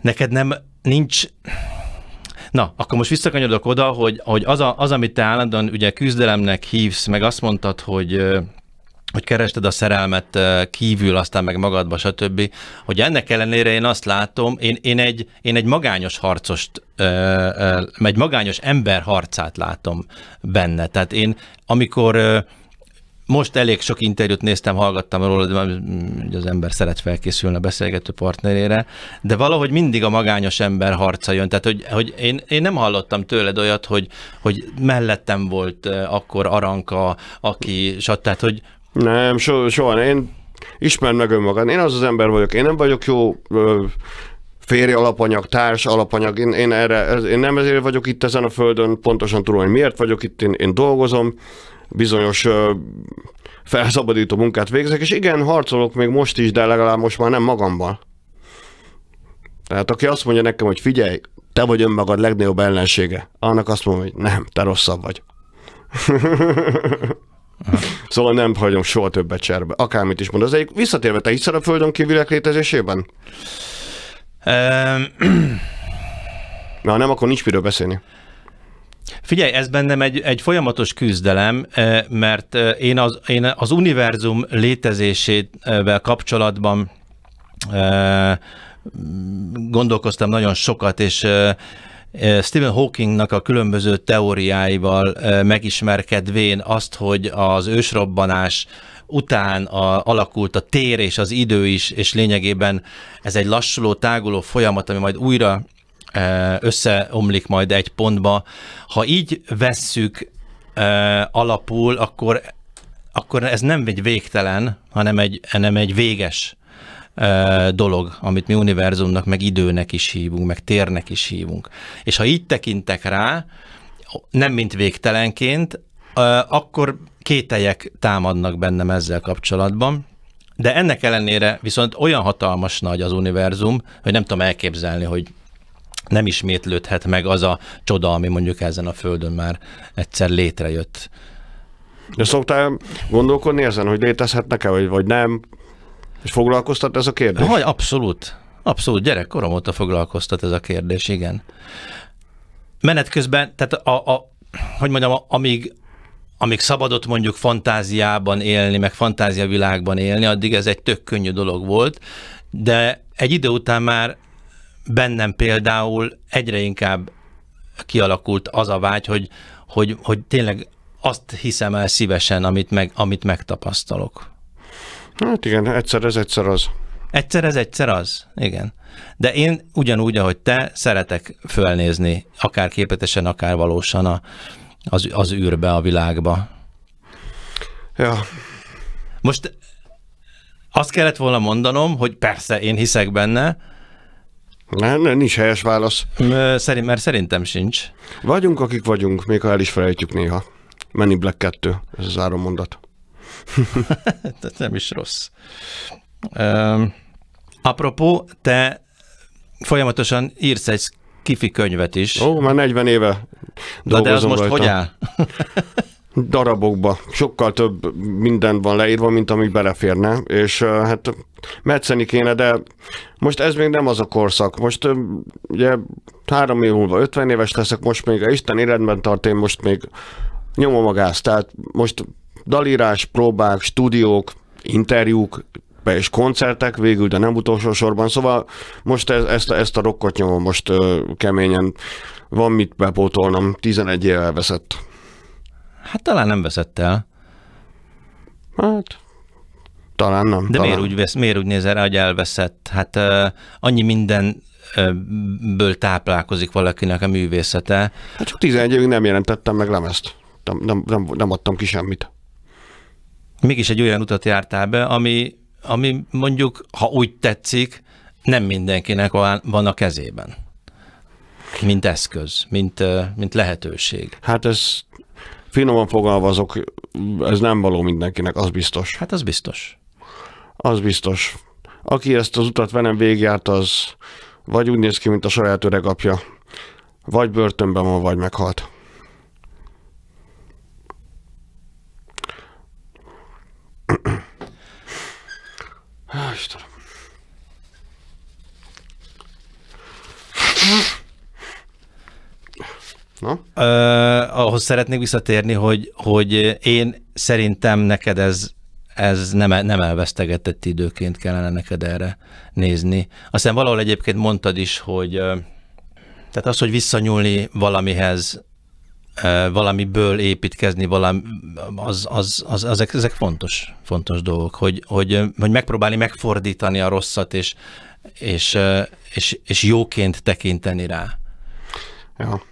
neked nem nincs, Na, akkor most visszakanyodok oda, hogy, hogy az, a, az, amit te állandóan ugye küzdelemnek hívsz, meg azt mondtad, hogy hogy kerested a szerelmet kívül, aztán meg magadba, stb. Hogy ennek ellenére én azt látom, én, én, egy, én egy magányos harcost, egy magányos ember harcát látom benne. Tehát én, amikor most elég sok interjút néztem, hallgattam róla, de mm, az ember szeret felkészülni a beszélgető partnerére, de valahogy mindig a magányos ember harca jön. Tehát, hogy, hogy én, én, nem hallottam tőled olyat, hogy, hogy mellettem volt eh, akkor Aranka, aki, tehát, hogy... Nem, so, soha, én ismerd meg önmagad. Én az az ember vagyok, én nem vagyok jó ö, férj alapanyag, társ alapanyag, én, én, erre, én nem ezért vagyok itt ezen a földön, pontosan tudom, hogy miért vagyok itt, én, én dolgozom, bizonyos felszabadító munkát végzek, és igen, harcolok még most is, de legalább most már nem magamban. Tehát aki azt mondja nekem, hogy figyelj, te vagy önmagad legnagyobb ellensége, annak azt mondom, hogy nem, te rosszabb vagy. [laughs] szóval nem hagyom soha többet cserbe, akármit is mond. Az egyik visszatérve, te hiszel a Földön kívülek létezésében? [clears throat] Na, nem, akkor nincs miről beszélni. Figyelj, ez bennem egy, egy folyamatos küzdelem, eh, mert eh, én az, én az univerzum létezésével kapcsolatban eh, gondolkoztam nagyon sokat, és Stephen Hawkingnak a különböző teóriáival megismerkedvén azt, hogy az ősrobbanás után a, alakult a tér és az idő is, és lényegében ez egy lassuló, táguló folyamat, ami majd újra összeomlik majd egy pontba. Ha így vesszük alapul, akkor, akkor ez nem egy végtelen, hanem egy, hanem egy véges dolog, amit mi univerzumnak, meg időnek is hívunk, meg térnek is hívunk. És ha így tekintek rá, nem mint végtelenként, akkor kételjek támadnak bennem ezzel kapcsolatban, de ennek ellenére viszont olyan hatalmas nagy az univerzum, hogy nem tudom elképzelni, hogy nem ismétlődhet meg az a csoda, ami mondjuk ezen a földön már egyszer létrejött. De szoktál gondolkodni ezen, hogy létezhetnek-e, vagy, vagy nem? És foglalkoztat ez a kérdés? Hogy abszolút. Abszolút gyerekkorom óta foglalkoztat ez a kérdés, igen. Menet közben, tehát a, a hogy mondjam, a, amíg, amíg szabadott mondjuk fantáziában élni, meg fantáziavilágban élni, addig ez egy tök könnyű dolog volt, de egy idő után már bennem például egyre inkább kialakult az a vágy, hogy, hogy, hogy tényleg azt hiszem el szívesen, amit, meg, amit megtapasztalok. Hát igen, egyszer ez, egyszer az. Egyszer ez, egyszer az, igen. De én ugyanúgy, ahogy te, szeretek fölnézni, akár képetesen, akár valósan a, az, az űrbe, a világba. Ja. Most azt kellett volna mondanom, hogy persze, én hiszek benne, nem, nem, nincs helyes válasz. Szerint, mert szerintem sincs. Vagyunk, akik vagyunk, még ha el is felejtjük néha. Menni Black 2, ez az áron mondat. [laughs] nem is rossz. Um, apropó, te folyamatosan írsz egy kifi könyvet is. Ó, már 40 éve dolgozom Na de az most rajta. hogy áll? [laughs] darabokba. Sokkal több minden van leírva, mint ami beleférne, és hát metszeni kéne, de most ez még nem az a korszak. Most ugye három év múlva 50 éves leszek, most még a Isten életben tart, én most még nyomom a gáz, tehát most dalírás, próbák, stúdiók, interjúk, és koncertek végül, de nem utolsó sorban, szóval most ez, ezt, ezt a rokkot nyomom most keményen, van mit bepótolnom, 11 éve veszett. Hát talán nem veszett el. Hát, talán nem. De talán. Miért, úgy vesz, miért úgy nézel rá, hogy elveszett? Hát uh, annyi minden ből táplálkozik valakinek a művészete. Hát csak 11 évig nem jelentettem meg lemezt. Nem, nem, nem, nem adtam ki semmit. Mégis egy olyan utat jártál be, ami, ami mondjuk, ha úgy tetszik, nem mindenkinek van a kezében. Mint eszköz, mint, mint lehetőség. Hát ez finoman fogalmazok, ez nem való mindenkinek, az biztos. Hát az biztos. Az biztos. Aki ezt az utat velem végigjárt, az vagy úgy néz ki, mint a saját öreg apja, vagy börtönben van, vagy meghalt. Istenem na? Ö, ahhoz szeretnék visszatérni, hogy, hogy én szerintem neked ez, ez nem, nem elvesztegetett időként kellene neked erre nézni. Aztán valahol egyébként mondtad is, hogy tehát az, hogy visszanyúlni valamihez, valamiből építkezni, valami, az, az, az, az, ezek fontos, fontos dolgok, hogy, hogy, hogy megpróbálni megfordítani a rosszat, és, és, és, és jóként tekinteni rá. Ja,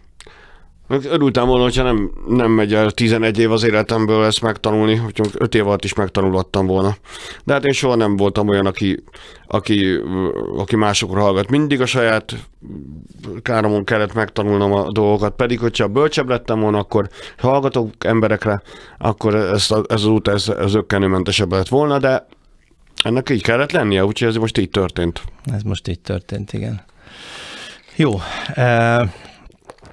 Örültem volna, hogyha nem, nem megy el 11 év az életemből ezt megtanulni, hogy 5 év alatt is megtanulhattam volna. De hát én soha nem voltam olyan, aki, aki, aki másokra hallgat. Mindig a saját káromon kellett megtanulnom a dolgokat, pedig hogyha bölcsebb lettem volna, akkor ha hallgatok emberekre, akkor ez, ez az út ez, ez ökkenőmentesebb lett volna, de ennek így kellett lennie, úgyhogy ez most így történt. Ez most így történt, igen. Jó, eh,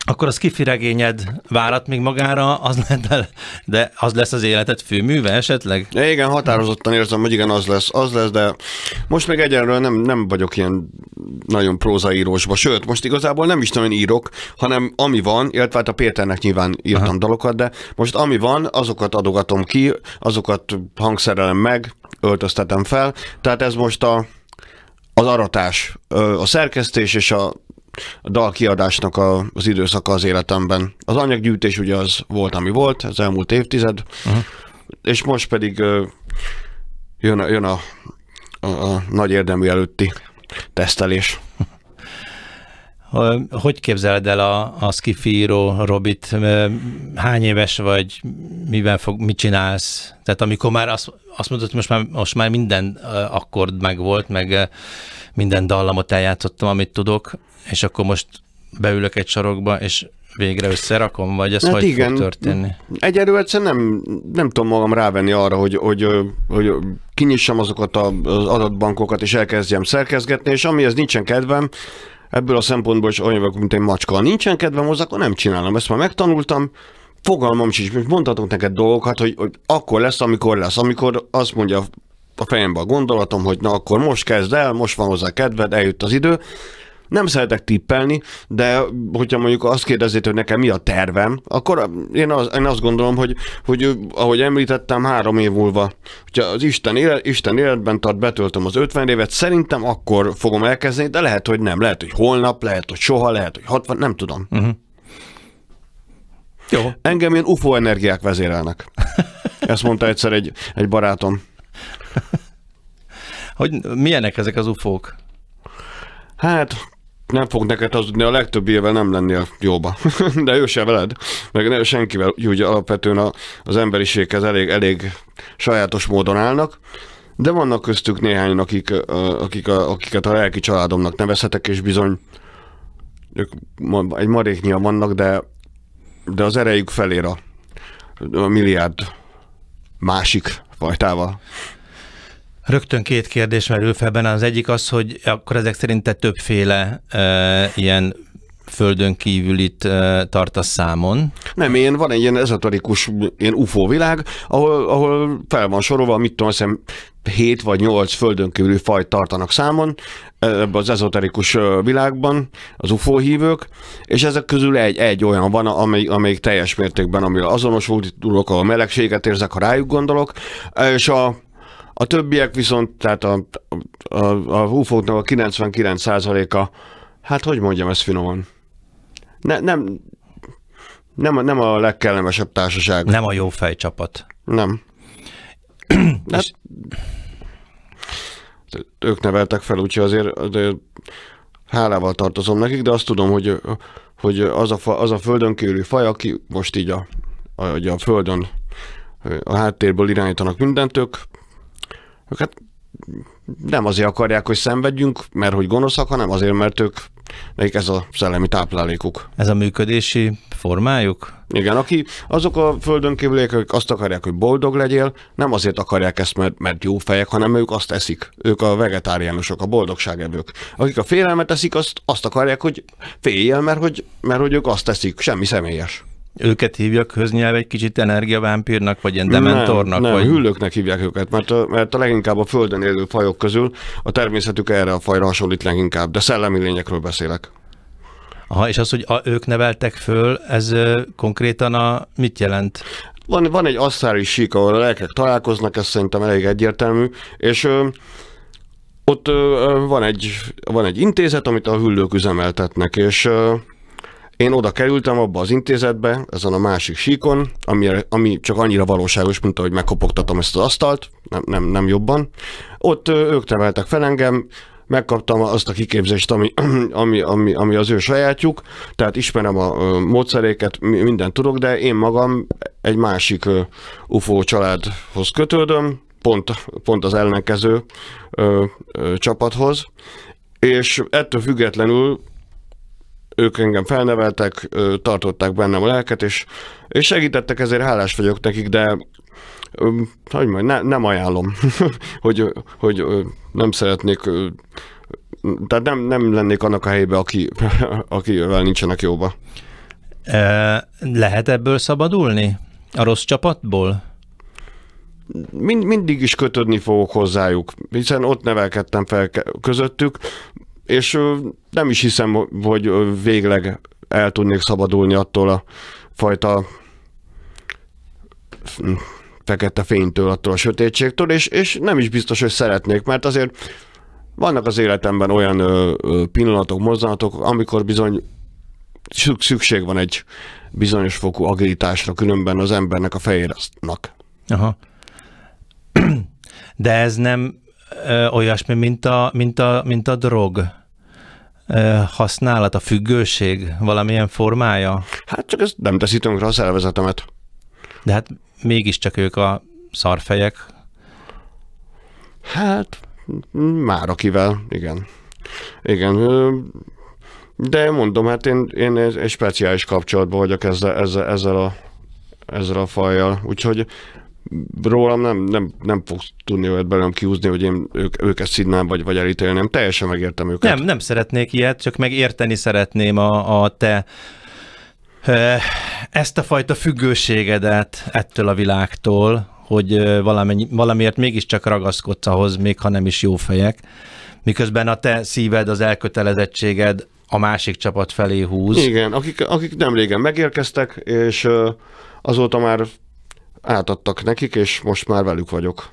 akkor a skifi regényed várat még magára, az lenne, de az lesz az életed főműve esetleg? De igen, határozottan érzem, hogy igen, az lesz, az lesz, de most még egyenről nem, nem vagyok ilyen nagyon prózaírósba, sőt, most igazából nem is nagyon írok, hanem ami van, illetve hát a Péternek nyilván írtam Aha. dalokat, de most ami van, azokat adogatom ki, azokat hangszerelem meg, öltöztetem fel, tehát ez most a az aratás, a szerkesztés és a a dalkiadásnak a, az időszaka az életemben. Az anyaggyűjtés ugye az volt, ami volt, az elmúlt évtized, uh-huh. és most pedig uh, jön, a, jön a, a, a nagy érdemű előtti tesztelés. Hogy képzeled el a, a Skiffy író Robit? Hány éves vagy? Miben fog, mit csinálsz? Tehát amikor már azt, azt mondod, hogy most már, most már minden akkord megvolt, meg minden dallamot eljátszottam, amit tudok, és akkor most beülök egy sarokba, és végre összerakom, vagy ez hát hogy igen. fog történni? Egyelőre egyszerűen nem, nem tudom magam rávenni arra, hogy, hogy, hogy kinyissam azokat az adatbankokat, és elkezdjem szerkezgetni, és amihez nincsen kedvem, ebből a szempontból is olyan vagyok, mint egy macska. Ha nincsen kedvem hozzá, akkor nem csinálom. Ezt már megtanultam, fogalmam sincs, most mondhatok neked dolgokat, hogy, hogy akkor lesz, amikor lesz. Amikor azt mondja a fejembe a gondolatom, hogy na akkor most kezd el, most van hozzá kedved, eljött az idő, nem szeretek tippelni, de hogyha mondjuk azt kérdezzét, hogy nekem mi a tervem, akkor én, az, én azt gondolom, hogy, hogy ahogy említettem, három év múlva, hogyha az Isten, élet, Isten életben tart, betöltöm az 50 évet, szerintem akkor fogom elkezdeni, de lehet, hogy nem. Lehet, hogy holnap, lehet, hogy soha, lehet, hogy 60, nem tudom. Uh-huh. Jó. Engem ilyen UFO energiák vezérelnek. [laughs] Ezt mondta egyszer egy, egy barátom. Hogy milyenek ezek az UFO-k? Hát nem fog neked hazudni, a legtöbb éve nem lennél jóba. [laughs] De ő se veled, meg ne, senkivel, úgy alapvetően a, az emberiséghez elég, elég sajátos módon állnak. De vannak köztük néhány akik, akik akiket a lelki családomnak nevezhetek, és bizony ők egy maréknyia vannak, de, de az erejük felére a milliárd másik fajtával. Rögtön két kérdés merül fel benne. Az egyik az, hogy akkor ezek szerint te többféle e, ilyen földön kívül itt e, tartasz számon? Nem, én van egy ilyen ezoterikus ilyen UFO világ, ahol, ahol fel van sorolva, mit tudom, azt hiszem, 7 vagy 8 földön kívüli fajt tartanak számon ebben az ezoterikus világban, az UFO hívők, és ezek közül egy, egy olyan van, amely, amelyik teljes mértékben, amivel tudok, a melegséget érzek, ha rájuk gondolok, és a a többiek viszont, tehát a, a, a UFO-knak a 99%-a, hát hogy mondjam ezt finoman, ne, nem, nem, a, nem a legkellemesebb társaság. Nem a jó fejcsapat. Nem. [clears throat] hát, és... Ők neveltek fel, úgyhogy azért de hálával tartozom nekik, de azt tudom, hogy, hogy az, a fa, az a földön kívüli faj, aki most így a, a, a földön a háttérből irányítanak mindent, ők hát nem azért akarják, hogy szenvedjünk, mert hogy gonoszak, hanem azért, mert ők nekik ez a szellemi táplálékuk. Ez a működési formájuk? Igen, aki, azok a földön kívülék, akik azt akarják, hogy boldog legyél, nem azért akarják ezt, mert, mert jó fejek, hanem ők azt eszik. Ők a vegetáriánusok, a boldogságevők. Akik a félelmet eszik, azt, azt akarják, hogy féljél, mert hogy, mert hogy ők azt eszik, semmi személyes őket hívja köznyelv egy kicsit energiavámpírnak, vagy ilyen dementornak? Nem, nem vagy... hüllőknek hívják őket, mert a, mert a leginkább a földön élő fajok közül a természetük erre a fajra hasonlít leginkább, de szellemi lényekről beszélek. Aha, és az, hogy a, ők neveltek föl, ez ö, konkrétan a, mit jelent? Van, van egy asszári sík, ahol a lelkek találkoznak, ez szerintem elég egyértelmű, és ö, ott ö, van, egy, van egy intézet, amit a hüllők üzemeltetnek, és ö, én oda kerültem abba az intézetbe, ezen a másik síkon, ami, ami csak annyira valóságos, mint ahogy megkopogtatom ezt az asztalt, nem, nem, nem jobban. Ott ők temeltek fel engem, megkaptam azt a kiképzést, ami, [clears throat] ami, ami, ami az ő sajátjuk, tehát ismerem a módszeréket, mindent tudok, de én magam egy másik UFO családhoz kötődöm, pont, pont az ellenkező ö, ö, csapathoz, és ettől függetlenül ők engem felneveltek, tartották bennem a lelket, és, és segítettek, ezért hálás vagyok nekik, de hogy majd, ne, nem ajánlom, [laughs] hogy, hogy nem szeretnék, tehát nem, nem lennék annak a helyben aki, [laughs] akivel nincsenek jóba. Lehet ebből szabadulni? A rossz csapatból? mind, mindig is kötődni fogok hozzájuk, hiszen ott nevelkedtem fel közöttük, és nem is hiszem, hogy végleg el tudnék szabadulni attól a fajta fekete fénytől, attól a sötétségtől, és, és nem is biztos, hogy szeretnék, mert azért vannak az életemben olyan pillanatok, mozzanatok, amikor bizony szükség van egy bizonyos fokú agilitásra, különben az embernek a fejéreztnak. Aha. [clears throat] De ez nem ö, olyasmi, mint a, mint a, mint a drog, használat, a függőség valamilyen formája? Hát csak ez nem teszi tönkre a szervezetemet. De hát mégiscsak ők a szarfejek. Hát már akivel, igen. Igen, de mondom, hát én, én egy speciális kapcsolatban vagyok ezzel, ezzel, ezzel a ezzel a fajjal. Úgyhogy rólam nem, nem, nem fogsz tudni őt belőlem kiúzni, hogy én ők, őket színnám vagy, vagy elítélném. Teljesen megértem őket. Nem, nem szeretnék ilyet, csak megérteni szeretném a, a te ezt a fajta függőségedet ettől a világtól, hogy valamennyi, valamiért mégiscsak ragaszkodsz ahhoz, még ha nem is jó fejek, miközben a te szíved, az elkötelezettséged a másik csapat felé húz. Igen, akik, akik nem régen megérkeztek, és azóta már átadtak nekik, és most már velük vagyok.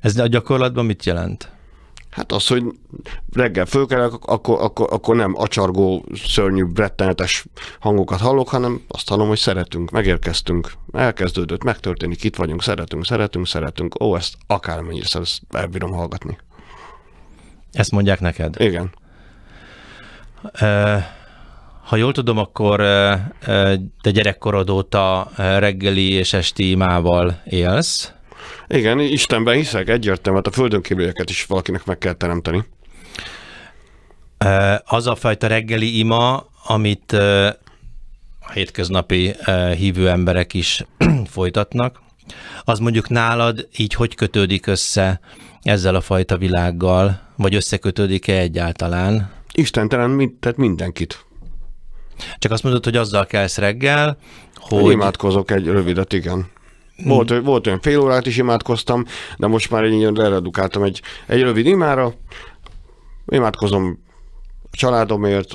Ez a gyakorlatban mit jelent? Hát az, hogy reggel fölkelek, akkor, akkor, akkor nem acsargó, szörnyű, rettenetes hangokat hallok, hanem azt hallom, hogy szeretünk, megérkeztünk, elkezdődött, megtörténik, itt vagyunk, szeretünk, szeretünk, szeretünk. Ó, ezt akármennyire ezt elbírom hallgatni. Ezt mondják neked? Igen. Uh... Ha jól tudom, akkor te gyerekkorod óta reggeli és esti imával élsz. Igen, Istenben hiszek, egyértelműen, hát a földön kívülieket is valakinek meg kell teremteni. Az a fajta reggeli ima, amit a hétköznapi hívő emberek is [clears throat] folytatnak, az mondjuk nálad így hogy kötődik össze ezzel a fajta világgal, vagy összekötődik-e egyáltalán? Istentelen, tehát mindenkit. Csak azt mondod, hogy azzal kelsz reggel, hogy... Imádkozok egy rövidet, igen. Volt, hmm. volt olyan fél órát is imádkoztam, de most már ilyen leredukáltam egy, egy rövid imára. Imádkozom a családomért,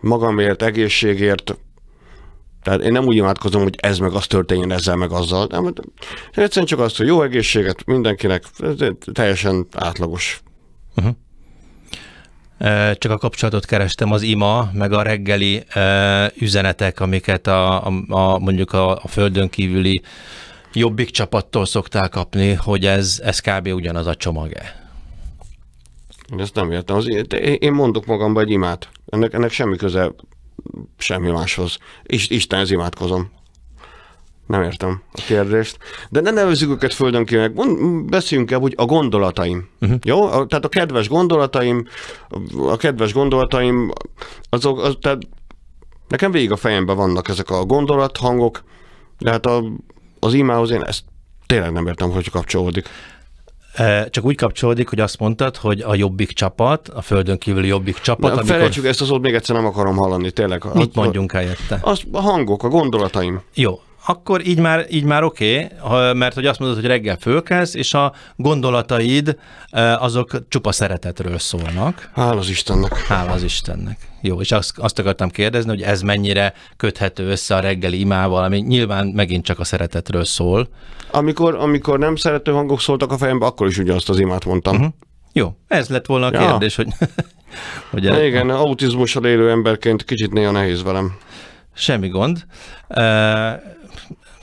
magamért, egészségért. Tehát én nem úgy imádkozom, hogy ez meg az történjen ezzel meg azzal. Nem, hát egyszerűen csak azt, hogy jó egészséget mindenkinek, teljesen átlagos. Uh-huh csak a kapcsolatot kerestem az ima, meg a reggeli üzenetek, amiket a, a, a mondjuk a, a földön kívüli jobbik csapattól szokták kapni, hogy ez, ez kb. ugyanaz a csomag-e. Én ezt nem értem. Az, én mondok magamban egy imát. Ennek, ennek semmi köze semmi máshoz. Istenhez imádkozom. Nem értem a kérdést. De ne nevezzük őket földönkének, beszéljünk el, hogy a gondolataim. Uh-huh. Jó? A, tehát a kedves gondolataim, a kedves gondolataim, azok, az, tehát nekem végig a fejemben vannak ezek a gondolathangok, de hát a, az imához én ezt tényleg nem értem, hogy kapcsolódik. E, csak úgy kapcsolódik, hogy azt mondtad, hogy a jobbik csapat, a földön kívüli jobbik csapat. Na, amikor... Felejtsük ezt az ott még egyszer nem akarom hallani, tényleg. Mit mondjunk helyette? Az, a hangok, a gondolataim. Jó, akkor így már, így már oké, okay, mert hogy azt mondod, hogy reggel fölkelsz, és a gondolataid e, azok csupa szeretetről szólnak. Hál' az Istennek. Hál' az Istennek. Jó, és azt, azt akartam kérdezni, hogy ez mennyire köthető össze a reggeli imával, ami nyilván megint csak a szeretetről szól. Amikor, amikor nem szerető hangok szóltak a fejembe, akkor is ugyanazt az imát mondtam. Uh-huh. Jó, ez lett volna a ja. kérdés, hogy... [laughs] hogy el... Igen, autizmussal élő emberként kicsit néha nehéz velem. Semmi gond. E,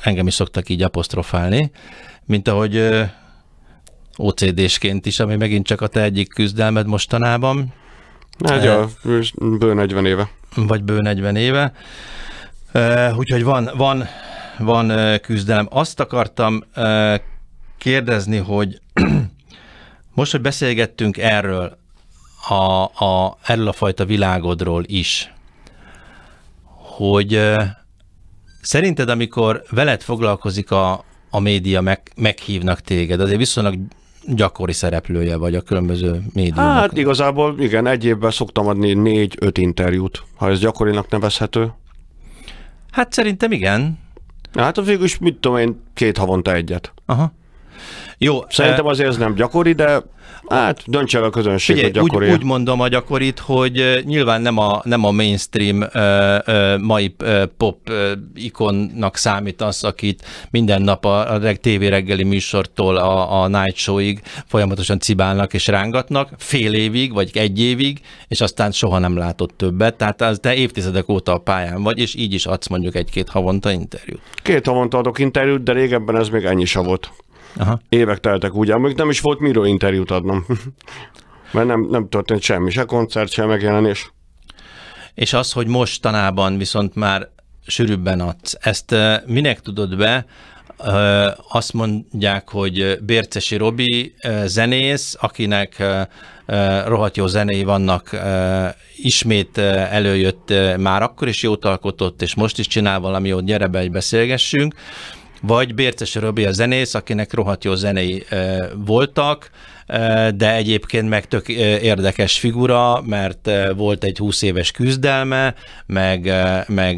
engem is szoktak így apostrofálni, mint ahogy OCD-sként is, ami megint csak a te egyik küzdelmed mostanában. Egy a eh, bő 40 éve. Vagy bő 40 éve. Eh, úgyhogy van, van, van eh, küzdelem. Azt akartam kérdezni, hogy [clears throat] most, hogy beszélgettünk erről, a, a, erről a fajta világodról is, hogy Szerinted, amikor veled foglalkozik a, a média, meg, meghívnak téged, azért viszonylag gyakori szereplője vagy a különböző médiumok? Hát igazából igen, egy évben szoktam adni négy-öt interjút, ha ez gyakorinak nevezhető. Hát szerintem igen. Hát a végül is, mit tudom én, két havonta egyet. Aha. Jó, Szerintem eh, azért ez nem gyakori, de hát döntse a közönség, figyelj, hogy gyakori. Úgy, úgy mondom a gyakorit, hogy eh, nyilván nem a, nem a mainstream ö, eh, ö, mai pop ikonnak számít, az akit minden nap a, a TV reggeli műsortól a, a night showig folyamatosan cibálnak és rángatnak, fél évig vagy egy évig, és aztán soha nem látott többet. Tehát az te évtizedek óta a pályán vagy, és így is adsz mondjuk egy-két havonta interjút. Két havonta adok interjút, de régebben ez még ennyi sem volt. Aha. Évek teltek úgy, amíg nem is volt miről interjút adnom. [laughs] Mert nem, nem történt semmi, se koncert, se megjelenés. És az, hogy mostanában viszont már sűrűbben adsz, ezt minek tudod be, azt mondják, hogy Bércesi Robi zenész, akinek rohadt jó zenéi vannak, ismét előjött már akkor is jót alkotott, és most is csinál valami jót, gyere be, beszélgessünk vagy Bérces Robi a zenész, akinek rohadt jó zenei voltak, de egyébként meg tök érdekes figura, mert volt egy 20 éves küzdelme, meg, meg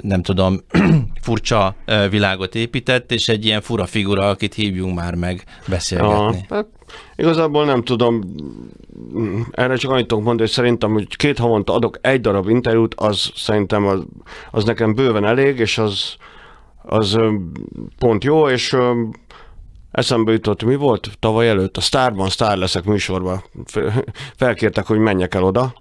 nem tudom, [clears throat] furcsa világot épített, és egy ilyen fura figura, akit hívjunk már meg beszélgetni. Aha. Hát, igazából nem tudom, erre csak annyit tudok mondani, hogy szerintem, hogy két havonta adok egy darab interjút, az szerintem az, az nekem bőven elég, és az, az pont jó, és eszembe jutott, mi volt tavaly előtt? A Starban Star leszek műsorban. Felkértek, hogy menjek el oda,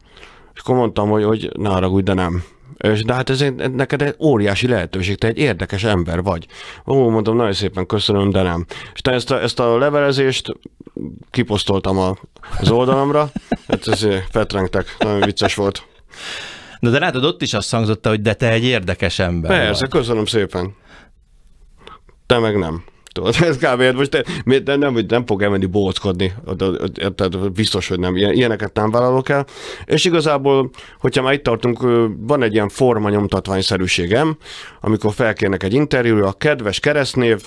és akkor mondtam, hogy, hogy ne haragudj, de nem. És, de hát ez egy, neked egy óriási lehetőség, te egy érdekes ember vagy. Ó, mondom, nagyon szépen köszönöm, de nem. És te ezt a, ezt a levelezést kiposztoltam a, az oldalamra, hát ez eh, fetrengtek, nagyon vicces volt. Na de látod, ott is azt hangzott, hogy de te egy érdekes ember. Persze, vagy. köszönöm szépen te meg nem. Tudod, ez kb. most te, miért nem, nem, nem fog elmenni bóckodni, tehát biztos, hogy nem, ilyeneket nem vállalok el. És igazából, hogyha már itt tartunk, van egy ilyen forma nyomtatványszerűségem, amikor felkérnek egy interjúra, a kedves keresztnév,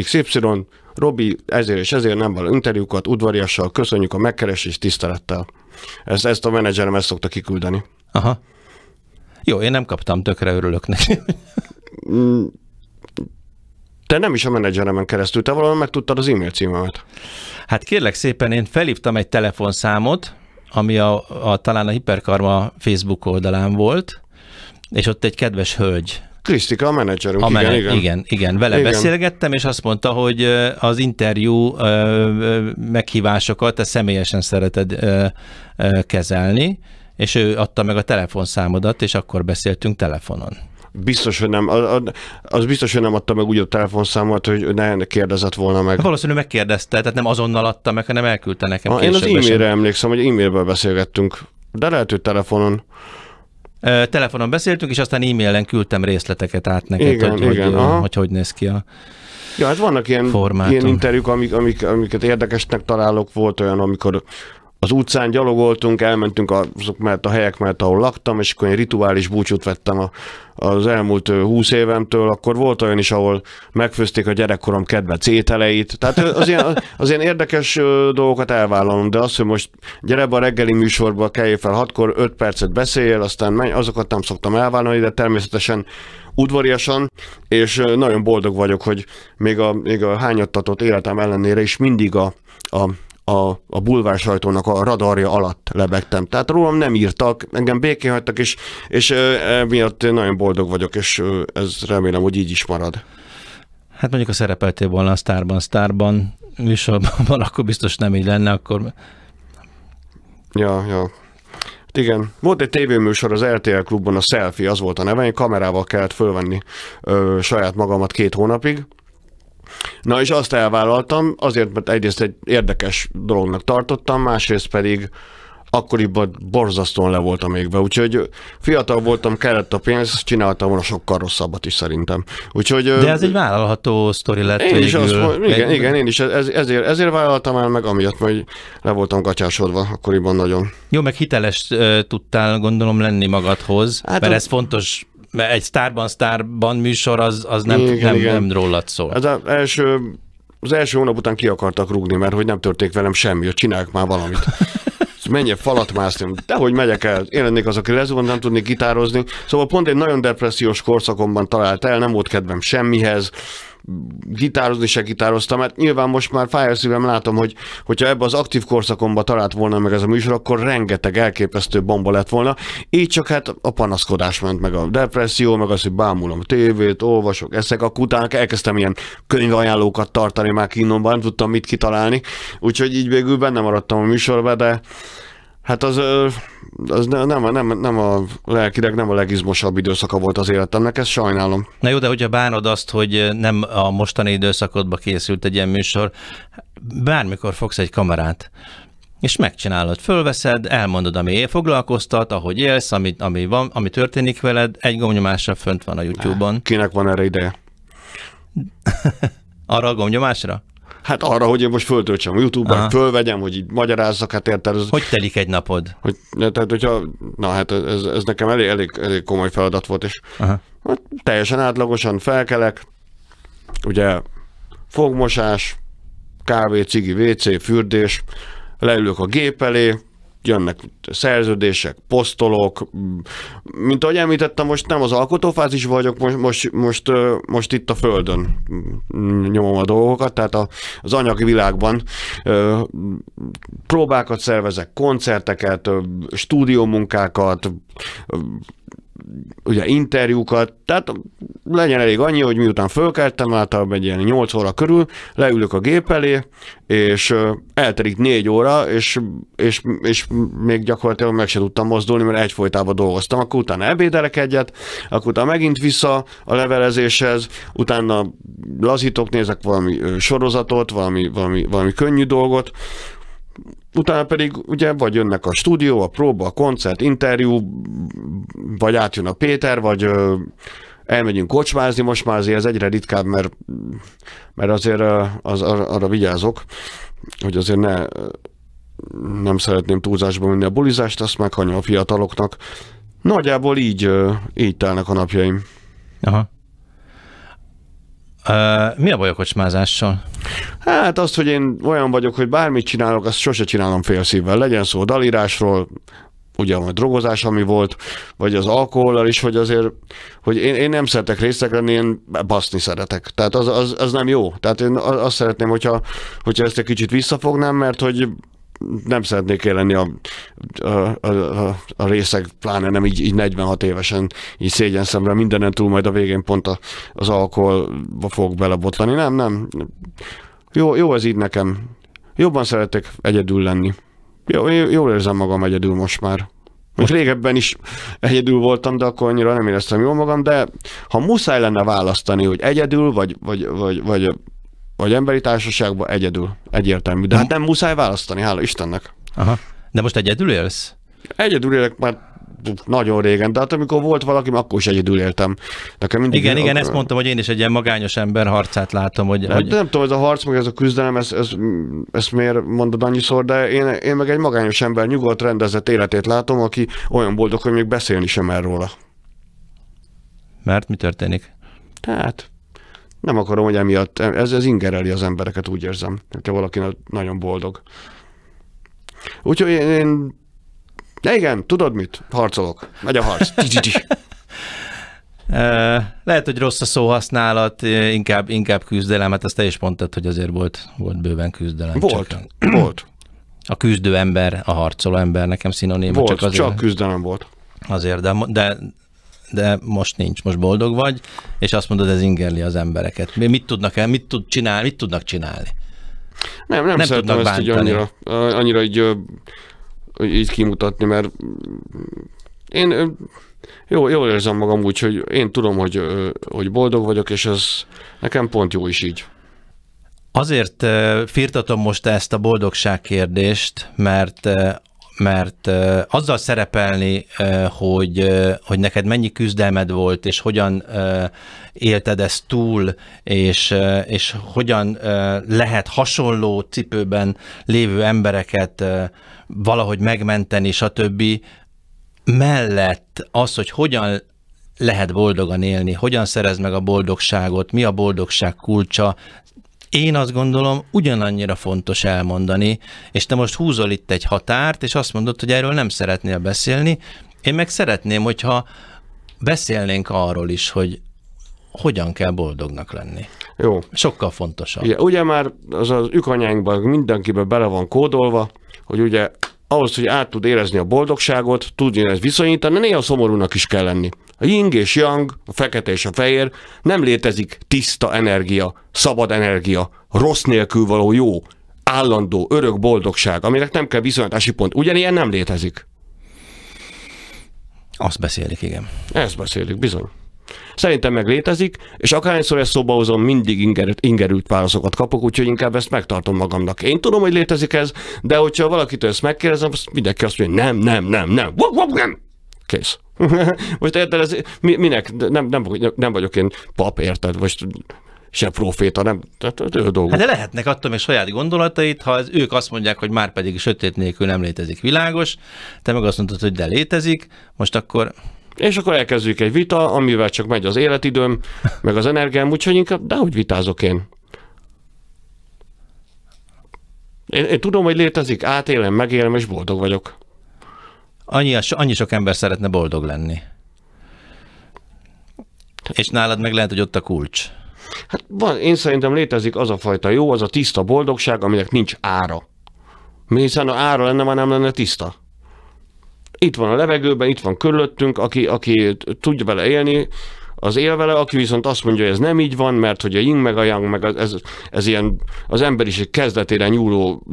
XY, Robi, ezért és ezért nem való interjúkat, udvariassal, köszönjük a megkeresést, tisztelettel. Ezt, ezt a menedzserem ezt szokta kiküldeni. Aha. Jó, én nem kaptam, tökre örülök neki. Mm, te nem is a menedzseremen keresztül, te valahol megtudtad az e-mail címemet. Hát kérlek szépen, én felhívtam egy telefonszámot, ami a, a talán a Hiperkarma Facebook oldalán volt, és ott egy kedves hölgy Krisztika, a menedzserünk, a igen, igen. Igen, igen. Vele igen. beszélgettem, és azt mondta, hogy az interjú meghívásokat te személyesen szereted kezelni, és ő adta meg a telefonszámodat, és akkor beszéltünk telefonon biztos, hogy nem, az biztos, hogy nem adta meg úgy a telefonszámot, hogy ne kérdezett volna meg. Valószínűleg megkérdezte, tehát nem azonnal adta meg, hanem elküldte nekem ha, Én az e-mailre emlékszem, hogy e-mailből beszélgettünk, de lehet, hogy telefonon. telefonon beszéltünk, és aztán e-mailen küldtem részleteket át neked, igen, hogy, igen, hogy, hogy hogy néz ki a Ja, hát vannak ilyen, ilyen interjúk, amik, amik, amiket érdekesnek találok, volt olyan, amikor az utcán gyalogoltunk, elmentünk azok mert a helyek mellett, ahol laktam, és akkor én rituális búcsút vettem a, az elmúlt húsz évemtől, akkor volt olyan is, ahol megfőzték a gyerekkorom kedvenc ételeit. Tehát az ilyen, az ilyen érdekes dolgokat elvállalom, de az, hogy most gyere be a reggeli műsorba, kelj fel hatkor, öt percet beszél, aztán menj, azokat nem szoktam elvállalni, de természetesen udvariasan, és nagyon boldog vagyok, hogy még a, még a hányattatott életem ellenére is mindig a, a a, a bulvár sajtónak a radarja alatt lebegtem. Tehát rólam nem írtak, engem békén hagytak, és, és emiatt nagyon boldog vagyok, és ez remélem, hogy így is marad. Hát mondjuk, a szerepeltél volna a Sztárban, Sztárban műsorban, [laughs] akkor biztos nem így lenne, akkor... Ja, ja. Hát igen. Volt egy tévéműsor az RTL klubban, a Selfie, az volt a neve, én kamerával kellett fölvenni ö, saját magamat két hónapig, Na és azt elvállaltam, azért, mert egyrészt egy érdekes dolognak tartottam, másrészt pedig akkoriban borzasztóan le voltam be, úgyhogy fiatal voltam, kellett a pénz, csináltam volna sokkal rosszabbat is szerintem. Úgyhogy, De ez egy vállalható sztori lett én Is azt, igen, egy... igen, én is e- ez, ezért, ezért vállaltam el meg, amiatt, hogy le voltam gatyásodva akkoriban nagyon. Jó, meg hiteles tudtál gondolom lenni magadhoz, hát mert a... ez fontos mert egy sztárban sztárban műsor az, az nem, igen, nem, igen. nem rólad szól. Hát az első, az első hónap után ki akartak rúgni, mert hogy nem történt velem semmi, hogy csinálják már valamit. [laughs] menjek falat mászni, de hogy megyek el, én lennék az, aki lezúgom, nem tudnék gitározni. Szóval pont egy nagyon depressziós korszakomban talált el, nem volt kedvem semmihez, gitározni se gitároztam, mert nyilván most már fáj a szívem, látom, hogy hogyha ebbe az aktív korszakomba talált volna meg ez a műsor, akkor rengeteg elképesztő bomba lett volna. Így csak hát a panaszkodás ment, meg a depresszió, meg az, hogy bámulom a tévét, olvasok, eszek, akkor utána elkezdtem ilyen könyvajánlókat tartani már kínomban, nem tudtam mit kitalálni, úgyhogy így végül benne maradtam a műsorba, de Hát az, az nem, nem, nem a lelkileg nem a legizmosabb időszaka volt az életemnek, ezt sajnálom. Na jó, de hogyha bánod azt, hogy nem a mostani időszakodba készült egy ilyen műsor, bármikor fogsz egy kamerát, és megcsinálod, fölveszed, elmondod, ami foglalkoztat, ahogy élsz, ami, ami, van, ami történik veled, egy gomnyomásra fönt van a YouTube-on. Kinek van erre ideje? [laughs] Arra a gomnyomásra? Hát arra, hogy én most föltöltsem a YouTube-ra, fölvegyem, hogy így magyarázzak, hát érted? Ez, hogy telik egy napod? Hogy, tehát, hogyha, na hát ez, ez nekem elég, elég, elég komoly feladat volt, és Aha. Hát, teljesen átlagosan felkelek, ugye fogmosás, kávé, cigi, WC, fürdés, leülök a gép elé, jönnek szerződések, posztolok, mint ahogy említettem, most nem az alkotófázis vagyok, most, most, most, most itt a földön nyomom a dolgokat, tehát a, az anyagi világban próbákat szervezek, koncerteket, stúdiómunkákat, ugye interjúkat, tehát legyen elég annyi, hogy miután fölkeltem, általában egy ilyen 8 óra körül, leülök a gép elé, és elterik 4 óra, és, és, és még gyakorlatilag meg se tudtam mozdulni, mert egyfolytában dolgoztam. Akkor utána ebédelek egyet, akkor utána megint vissza a levelezéshez, utána lazítok, nézek valami sorozatot, valami, valami, valami könnyű dolgot, Utána pedig ugye vagy jönnek a stúdió, a próba, a koncert, interjú, vagy átjön a Péter, vagy ö, elmegyünk kocsmázni, most már azért ez egyre ritkább, mert, mert azért az, ar- arra vigyázok, hogy azért ne, nem szeretném túlzásba menni a bulizást, azt meghagyom a fiataloknak. Nagyjából így, így telnek a napjaim. Aha. Mi a baj a kocsmázással? Hát azt, hogy én olyan vagyok, hogy bármit csinálok, azt sose csinálom félszívvel. Legyen szó dalírásról, ugye a drogozás, ami volt, vagy az alkohollal is, hogy azért, hogy én, én nem szeretek részek lenni, én baszni szeretek. Tehát az, az, az nem jó. Tehát én azt szeretném, hogyha, hogyha ezt egy kicsit visszafognám, mert hogy nem szeretnék élni a, a, a, a részeg, pláne nem így, így 46 évesen, így szemre, mindenen túl majd a végén pont a, az alkoholba fog belebotlani. Nem, nem. Jó, jó ez így nekem. Jobban szeretek egyedül lenni. Jó, jól érzem magam egyedül most már. Most régebben is egyedül voltam, de akkor annyira nem éreztem jól magam, de ha muszáj lenne választani, hogy egyedül, vagy, vagy, vagy, vagy vagy emberi társaságban egyedül, egyértelmű. De hát hm. nem muszáj választani, hála Istennek. Aha. De most egyedül élsz? Egyedül élek már nagyon régen, de hát amikor volt valaki, akkor is egyedül éltem. Nekem mindig igen, igen, a... ezt mondtam, hogy én is egy ilyen magányos ember harcát látom. Hogy, hát hogy... nem tudom, ez a harc, meg ez a küzdelem, ezt, ez ez miért mondod annyiszor, de én, én meg egy magányos ember nyugodt, rendezett életét látom, aki olyan boldog, hogy még beszélni sem erről róla. Mert mi történik? Tehát nem akarom, hogy emiatt, ez, ez ingereli az embereket, úgy érzem, hogyha valaki nagyon boldog. Úgyhogy én, én de igen, tudod mit? Harcolok. Megy a harc. [laughs] Lehet, hogy rossz a szóhasználat, inkább, inkább küzdelem, hát azt te is mondtad, hogy azért volt, volt bőven küzdelem. Volt, csak [clears throat] volt. A küzdő ember, a harcoló ember nekem szinoníma. Volt, csak, azért, csak küzdelem volt. Azért, de, de de most nincs, most boldog vagy, és azt mondod, ez ingerli az embereket. Mit tudnak el, mit tud csinálni, mit tudnak csinálni? Nem, nem, nem szeretném ezt így annyira, annyira így, így kimutatni, mert én jó, jól érzem magam úgy, hogy én tudom, hogy, hogy boldog vagyok, és ez nekem pont jó is így. Azért firtatom most ezt a boldogság kérdést, mert mert azzal szerepelni, hogy, hogy neked mennyi küzdelmed volt, és hogyan élted ezt túl, és, és hogyan lehet hasonló cipőben lévő embereket valahogy megmenteni, stb. mellett az, hogy hogyan lehet boldogan élni, hogyan szerez meg a boldogságot, mi a boldogság kulcsa, én azt gondolom ugyanannyira fontos elmondani, és te most húzol itt egy határt, és azt mondod, hogy erről nem szeretnél beszélni, én meg szeretném, hogyha beszélnénk arról is, hogy hogyan kell boldognak lenni. Jó. Sokkal fontosabb. Ugye, ugye már az az ükanyánkban mindenkiben bele van kódolva, hogy ugye ahhoz, hogy át tud érezni a boldogságot, tudjon ezt viszonyítani, néha szomorúnak is kell lenni. A ying és yang, a fekete és a fehér, nem létezik tiszta energia, szabad energia, rossz nélkül való jó, állandó, örök boldogság, aminek nem kell viszonyítási pont. Ugyanilyen nem létezik. Azt beszélik, igen. Ezt beszélik, bizony. Szerintem meg létezik, és akárhányszor ezt szóba hozom, mindig ingerült, ingerült válaszokat kapok, úgyhogy inkább ezt megtartom magamnak. Én tudom, hogy létezik ez, de hogyha valakitől ezt megkérdezem, azt mindenki azt mondja, nem, nem, nem, nem, wop, wop, nem. Kész. [laughs] Most érted, ez mi, minek? Nem, nem, nem vagyok én pap, érted? Most se proféta, nem, tehát ő dolgok. Hát de lehetnek attól még saját gondolatait, ha az, ők azt mondják, hogy már pedig sötét nélkül nem létezik világos, te meg azt mondtad, hogy de létezik, most akkor és akkor elkezdjük egy vita, amivel csak megy az életidőm, meg az energiám, úgyhogy inkább, de hogy vitázok én. Én, én tudom, hogy létezik, átélem, megélem, és boldog vagyok. Annyi, annyi sok ember szeretne boldog lenni. És nálad meg lehet, hogy ott a kulcs. Hát van, én szerintem létezik az a fajta jó, az a tiszta boldogság, aminek nincs ára. Mi hiszen ha ára lenne, már nem lenne tiszta itt van a levegőben, itt van körülöttünk, aki, aki tudja vele élni, az él vele, aki viszont azt mondja, hogy ez nem így van, mert hogy a ying meg a yang, meg ez, ez ilyen az emberiség kezdetére nyúló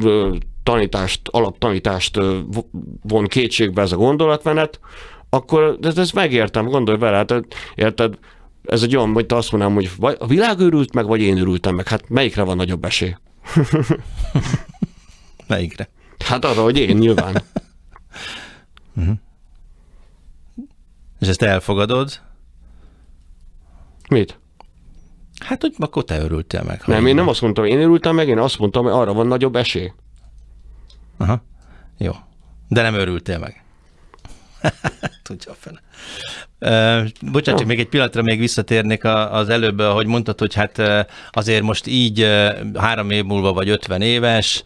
tanítást, alaptanítást von kétségbe ez a gondolatmenet, akkor ezt, ezt megértem, gondolj vele, hát, érted, ez egy olyan, hogy te azt mondanám, hogy vagy a világ őrült meg, vagy én őrültem meg, hát melyikre van nagyobb esély? [laughs] melyikre? Hát arra, hogy én nyilván. Uh-huh. És ezt elfogadod? Mit? Hát, hogy akkor te örültél meg. Nem, én nem, azt mondtam, én örültem meg, én azt mondtam, hogy arra van nagyobb esély. Aha, jó. De nem örültél meg. [laughs] Tudja a fene. Bocsánat, csak még egy pillanatra még visszatérnék az előbb, hogy mondtad, hogy hát azért most így három év múlva vagy ötven éves,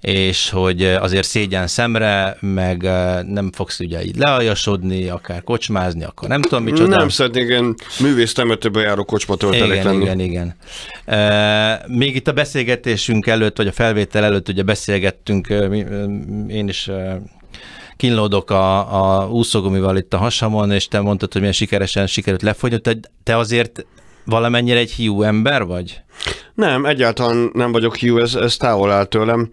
és hogy azért szégyen szemre, meg nem fogsz ugye így leajasodni, akár kocsmázni, akkor nem tudom micsoda. Nem szeretnék ilyen művész temetőbe járó kocsma töltelek igen, lenni. Igen, igen, igen. Még itt a beszélgetésünk előtt, vagy a felvétel előtt ugye beszélgettünk, én is kínlódok a, a úszogumival itt a hasamon, és te mondtad, hogy milyen sikeresen sikerült lefogyni, te, te azért valamennyire egy hiú ember vagy? Nem, egyáltalán nem vagyok hiú, ez, ez távol áll tőlem.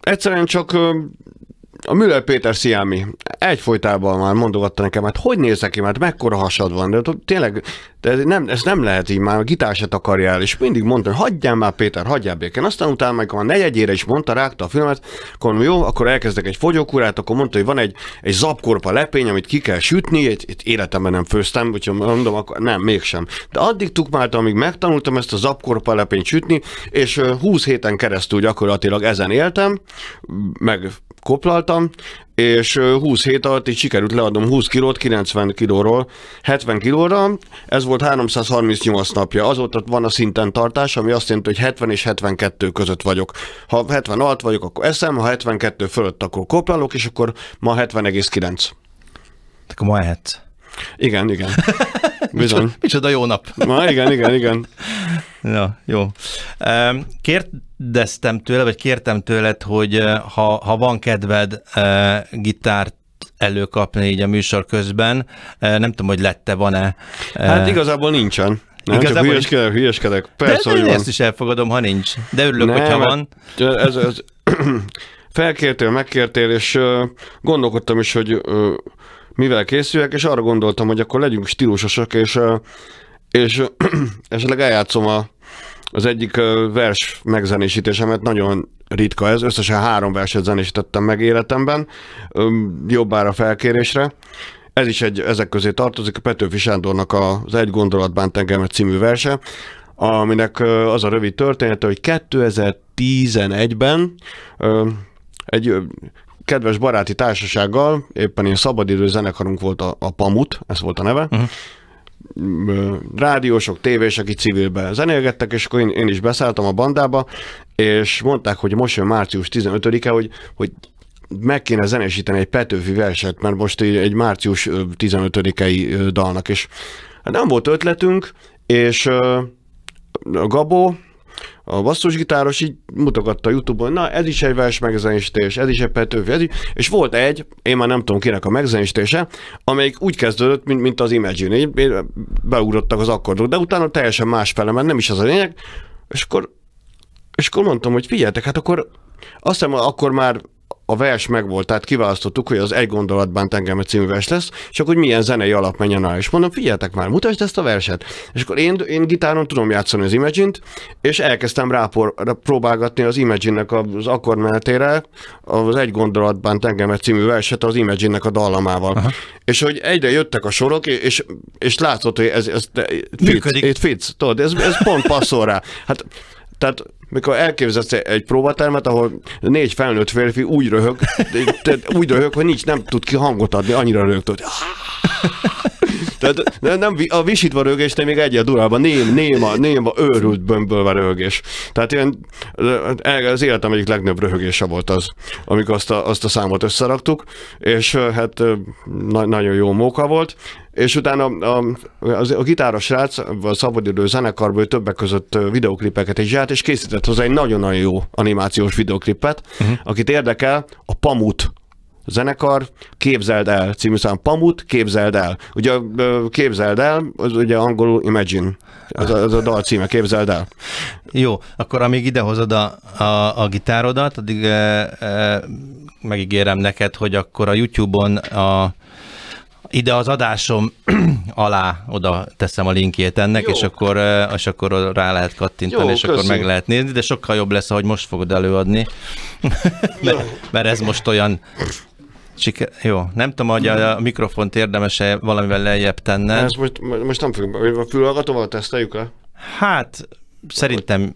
Egyszerűen csak a Müller Péter Sziámi egyfolytában már mondogatta nekem, hát hogy nézek ki, mert mekkora hasad van, de tényleg de ez, nem, ez nem lehet így már, a gitár akarja el, és mindig mondta, hogy hagyjál már Péter, hagyjál békén. Aztán utána, amikor a negyedjére is mondta, rákta a filmet, akkor jó, akkor elkezdek egy fogyókúrát, akkor mondta, hogy van egy, egy zapkorpa lepény, amit ki kell sütni, egy, egy életemben nem főztem, úgyhogy mondom, akkor nem, mégsem. De addig tukmáltam, amíg megtanultam ezt a zapkorpa lepényt sütni, és 20 héten keresztül gyakorlatilag ezen éltem, meg koplalt voltam, és 20 hét alatt így sikerült leadnom 20 kilót, 90 kilóról 70 kilóra, ez volt 338 napja. Azóta van a szinten tartás, ami azt jelenti, hogy 70 és 72 között vagyok. Ha 70 alatt vagyok, akkor eszem, ha 72 fölött, akkor koplalok, és akkor ma 70,9. Akkor ma ehetsz. Igen, igen. [laughs] Bizony. Micsoda jó nap. Ma igen, igen, igen. [laughs] Na, jó. Kért, kérdeztem tőle, vagy kértem tőled, hogy eh, ha, ha van kedved e, gitárt előkapni így a műsor közben, eh, nem tudom, hogy lette van-e. hát igazából nincsen. Nem, Igazából csak hülyeskedek, hülyeskedek. Persze, de, de hogy ezt is elfogadom, ha nincs. De örülök, nem, hogyha van. Hát, ez, ez, [clears throat] felkértél, megkértél, és gondolkodtam is, hogy mivel készüljek, és arra gondoltam, hogy akkor legyünk stílusosak, és, és [clears throat] esetleg eljátszom a az egyik vers megzenésítésemet nagyon ritka ez, összesen három verset zenésítettem meg életemben, jobbára felkérésre. Ez is egy, ezek közé tartozik, a Petőfi Sándornak az Egy gondolat bánt engemet című verse, aminek az a rövid története, hogy 2011-ben egy kedves baráti társasággal, éppen én szabadidő zenekarunk volt a, a Pamut, ez volt a neve, uh-huh rádiósok, tévések itt civilben zenélgettek, és akkor én, én is beszálltam a bandába, és mondták, hogy most jön március 15-e, hogy, hogy meg kéne zenesíteni egy Petőfi verset, mert most egy, egy március 15 ei dalnak, és hát nem volt ötletünk, és uh, Gabó, a basszusgitáros így mutogatta Youtube-on, na ez is egy vers megzenisítés, ez is egy Petőfi, ez is. és volt egy, én már nem tudom kinek a megzenisítése, amelyik úgy kezdődött, mint, mint az Imagine, így beugrottak az akkordok, de utána teljesen más mert nem is az a lényeg, és akkor, és akkor mondtam, hogy figyeltek, hát akkor azt hiszem, akkor már a vers megvolt, tehát kiválasztottuk, hogy az Egy gondolatban tengem egy című vers lesz, és akkor hogy milyen zenei alap menjen alá. És mondom, figyeltek már, mutasd ezt a verset. És akkor én, én gitáron tudom játszani az Imagine-t, és elkezdtem rápróbálgatni próbálgatni az Imagine-nek az akkordmenetére az Egy gondolatban tengem egy című verset az Imagine-nek a dallamával. Aha. És hogy egyre jöttek a sorok, és, és látszott, hogy ez, ez, ez fitz, it fits, tudod, ez, ez pont passzol rá. Hát, tehát mikor elképzelsz egy próbatermet, ahol négy felnőtt férfi úgy röhög, úgy röhög, hogy nincs, nem tud ki hangot adni, annyira röhög, hogy... [laughs] Tehát nem, a visítva röhögésnél még a durában ném, néma, néma, őrült bömbölve rögés. Tehát ilyen, e, e, az életem egyik legnagyobb röhögése volt az, amikor azt a, azt a számot összeraktuk, és e, hát na, nagyon jó móka volt, és utána a, a, a, a gitáros srác a szabadidő zenekarból többek között videoklipeket is zsált, és készített hozzá egy nagyon-nagyon jó animációs videoklipet. Uh-huh. Akit érdekel, a Pamut zenekar, Képzeld el, című szám Pamut, Képzeld el. Ugye Képzeld el, az ugye angolul Imagine, az a, az a dal címe, Képzeld el. Jó, akkor amíg idehozod a, a, a gitárodat, addig e, e, megígérem neked, hogy akkor a YouTube-on a ide az adásom [clears throat] alá oda teszem a linkjét ennek, Jó. és akkor, és akkor rá lehet kattintani, Jó, és köszön. akkor meg lehet nézni, de sokkal jobb lesz, ahogy most fogod előadni, [laughs] mert, mert ez most olyan Siker... Jó, nem tudom, hogy a, mikrofont érdemes-e valamivel lejjebb tenne. most, most nem fogjuk, a fülhallgatóval teszteljük el? Hát, szerintem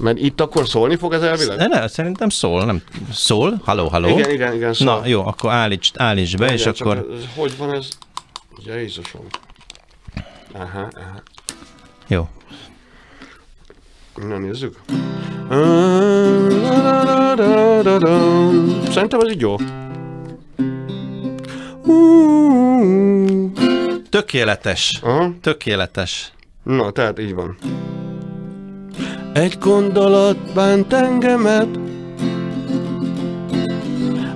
mert itt akkor szólni fog ez elvileg? Ne, ne, szerintem szól, nem szól, haló, haló. Igen, igen, igen, szól. Na jó, akkor állíts, állíts be, Na, és igen, akkor... Ez, hogy van ez? Jézusom. Aha, aha. Jó. Na nézzük. Szerintem ez így jó. Tökéletes. Aha. Tökéletes. Na, tehát így van. Egy gondolat bánt engemet,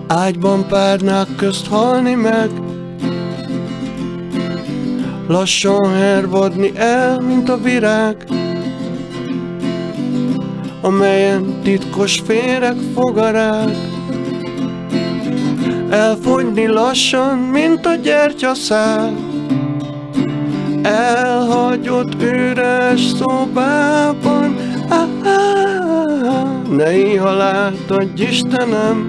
Ágyban párnák közt halni meg, Lassan hervadni el, mint a virág, Amelyen titkos féreg fogarák. Elfogyni lassan, mint a gyertyaszál, Elhagyott üres szobában, ne néha látadj Istenem,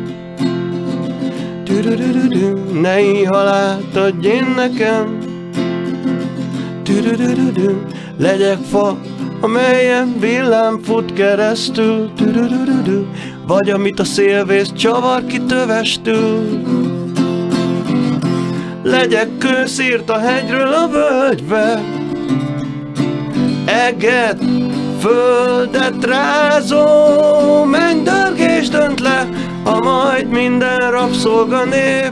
ne néha látadj én nekem, legyek fa, amelyen villám fut keresztül, vagy amit a szélvész csavar ki tövestül. Legyek kőszírt a hegyről a völgybe, eget földet rázó és dönt le, a majd minden rabszolga nép.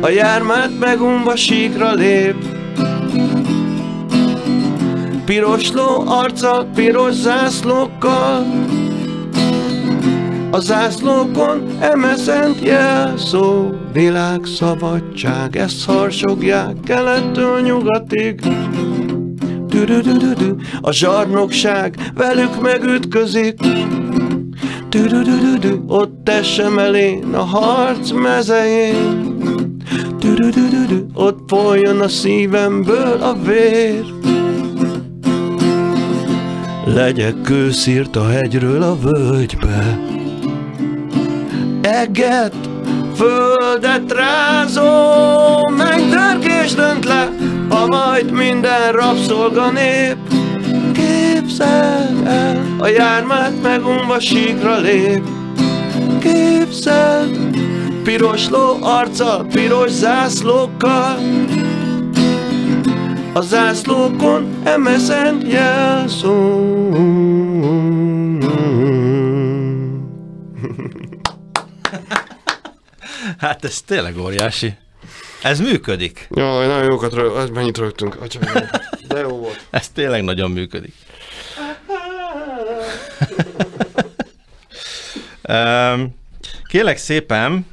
A jármát megumba síkra lép, piros ló arca, piros zászlókkal, a zászlókon emeszent jelszó, világ szabadság, ezt harsogják kelettől nyugatig. A zsarnokság velük megütközik Ott esem elén a harc mezején Ott folyjon a szívemből a vér Legyek kőszírt a hegyről a völgybe Eget, földet meg megdörgés dönt le ha majd minden rabszolga nép Képzeld el, a jármát megunva síkra lép Képzeld, piros ló arca, piros zászlókkal A zászlókon emezen jelszó [laughs] Hát ez tényleg óriási. Ez működik. Jaj, nagyon jókat rög, ez mennyit rögtünk. De jó volt. [laughs] Ez tényleg nagyon működik. [laughs] Kélek szépen,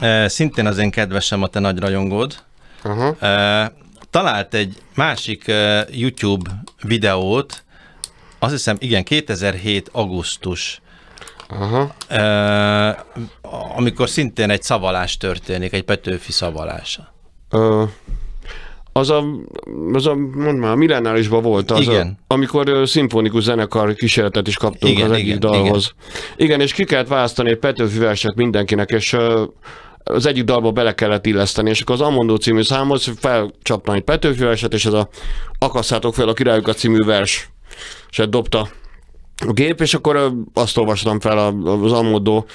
e, szintén az én kedvesem a te nagy rajongód, Aha. E, talált egy másik e, YouTube videót, azt hiszem, igen, 2007. augusztus. Aha amikor szintén egy szavalás történik, egy Petőfi szavalása. Ö, az a, az a, mondd már, Millennálisban volt az, igen. A, amikor szimfonikus zenekar kísérletet is kaptunk igen, az egyik igen, dalhoz. Igen. igen, és ki kellett választani egy Petőfi verset mindenkinek, és az egyik dalba bele kellett illeszteni, és akkor az Amondó című számhoz felcsapta egy Petőfi verset, és ez a Akasszátok fel a királyukat című vers, és dobta a gép, és akkor azt olvastam fel az Amondó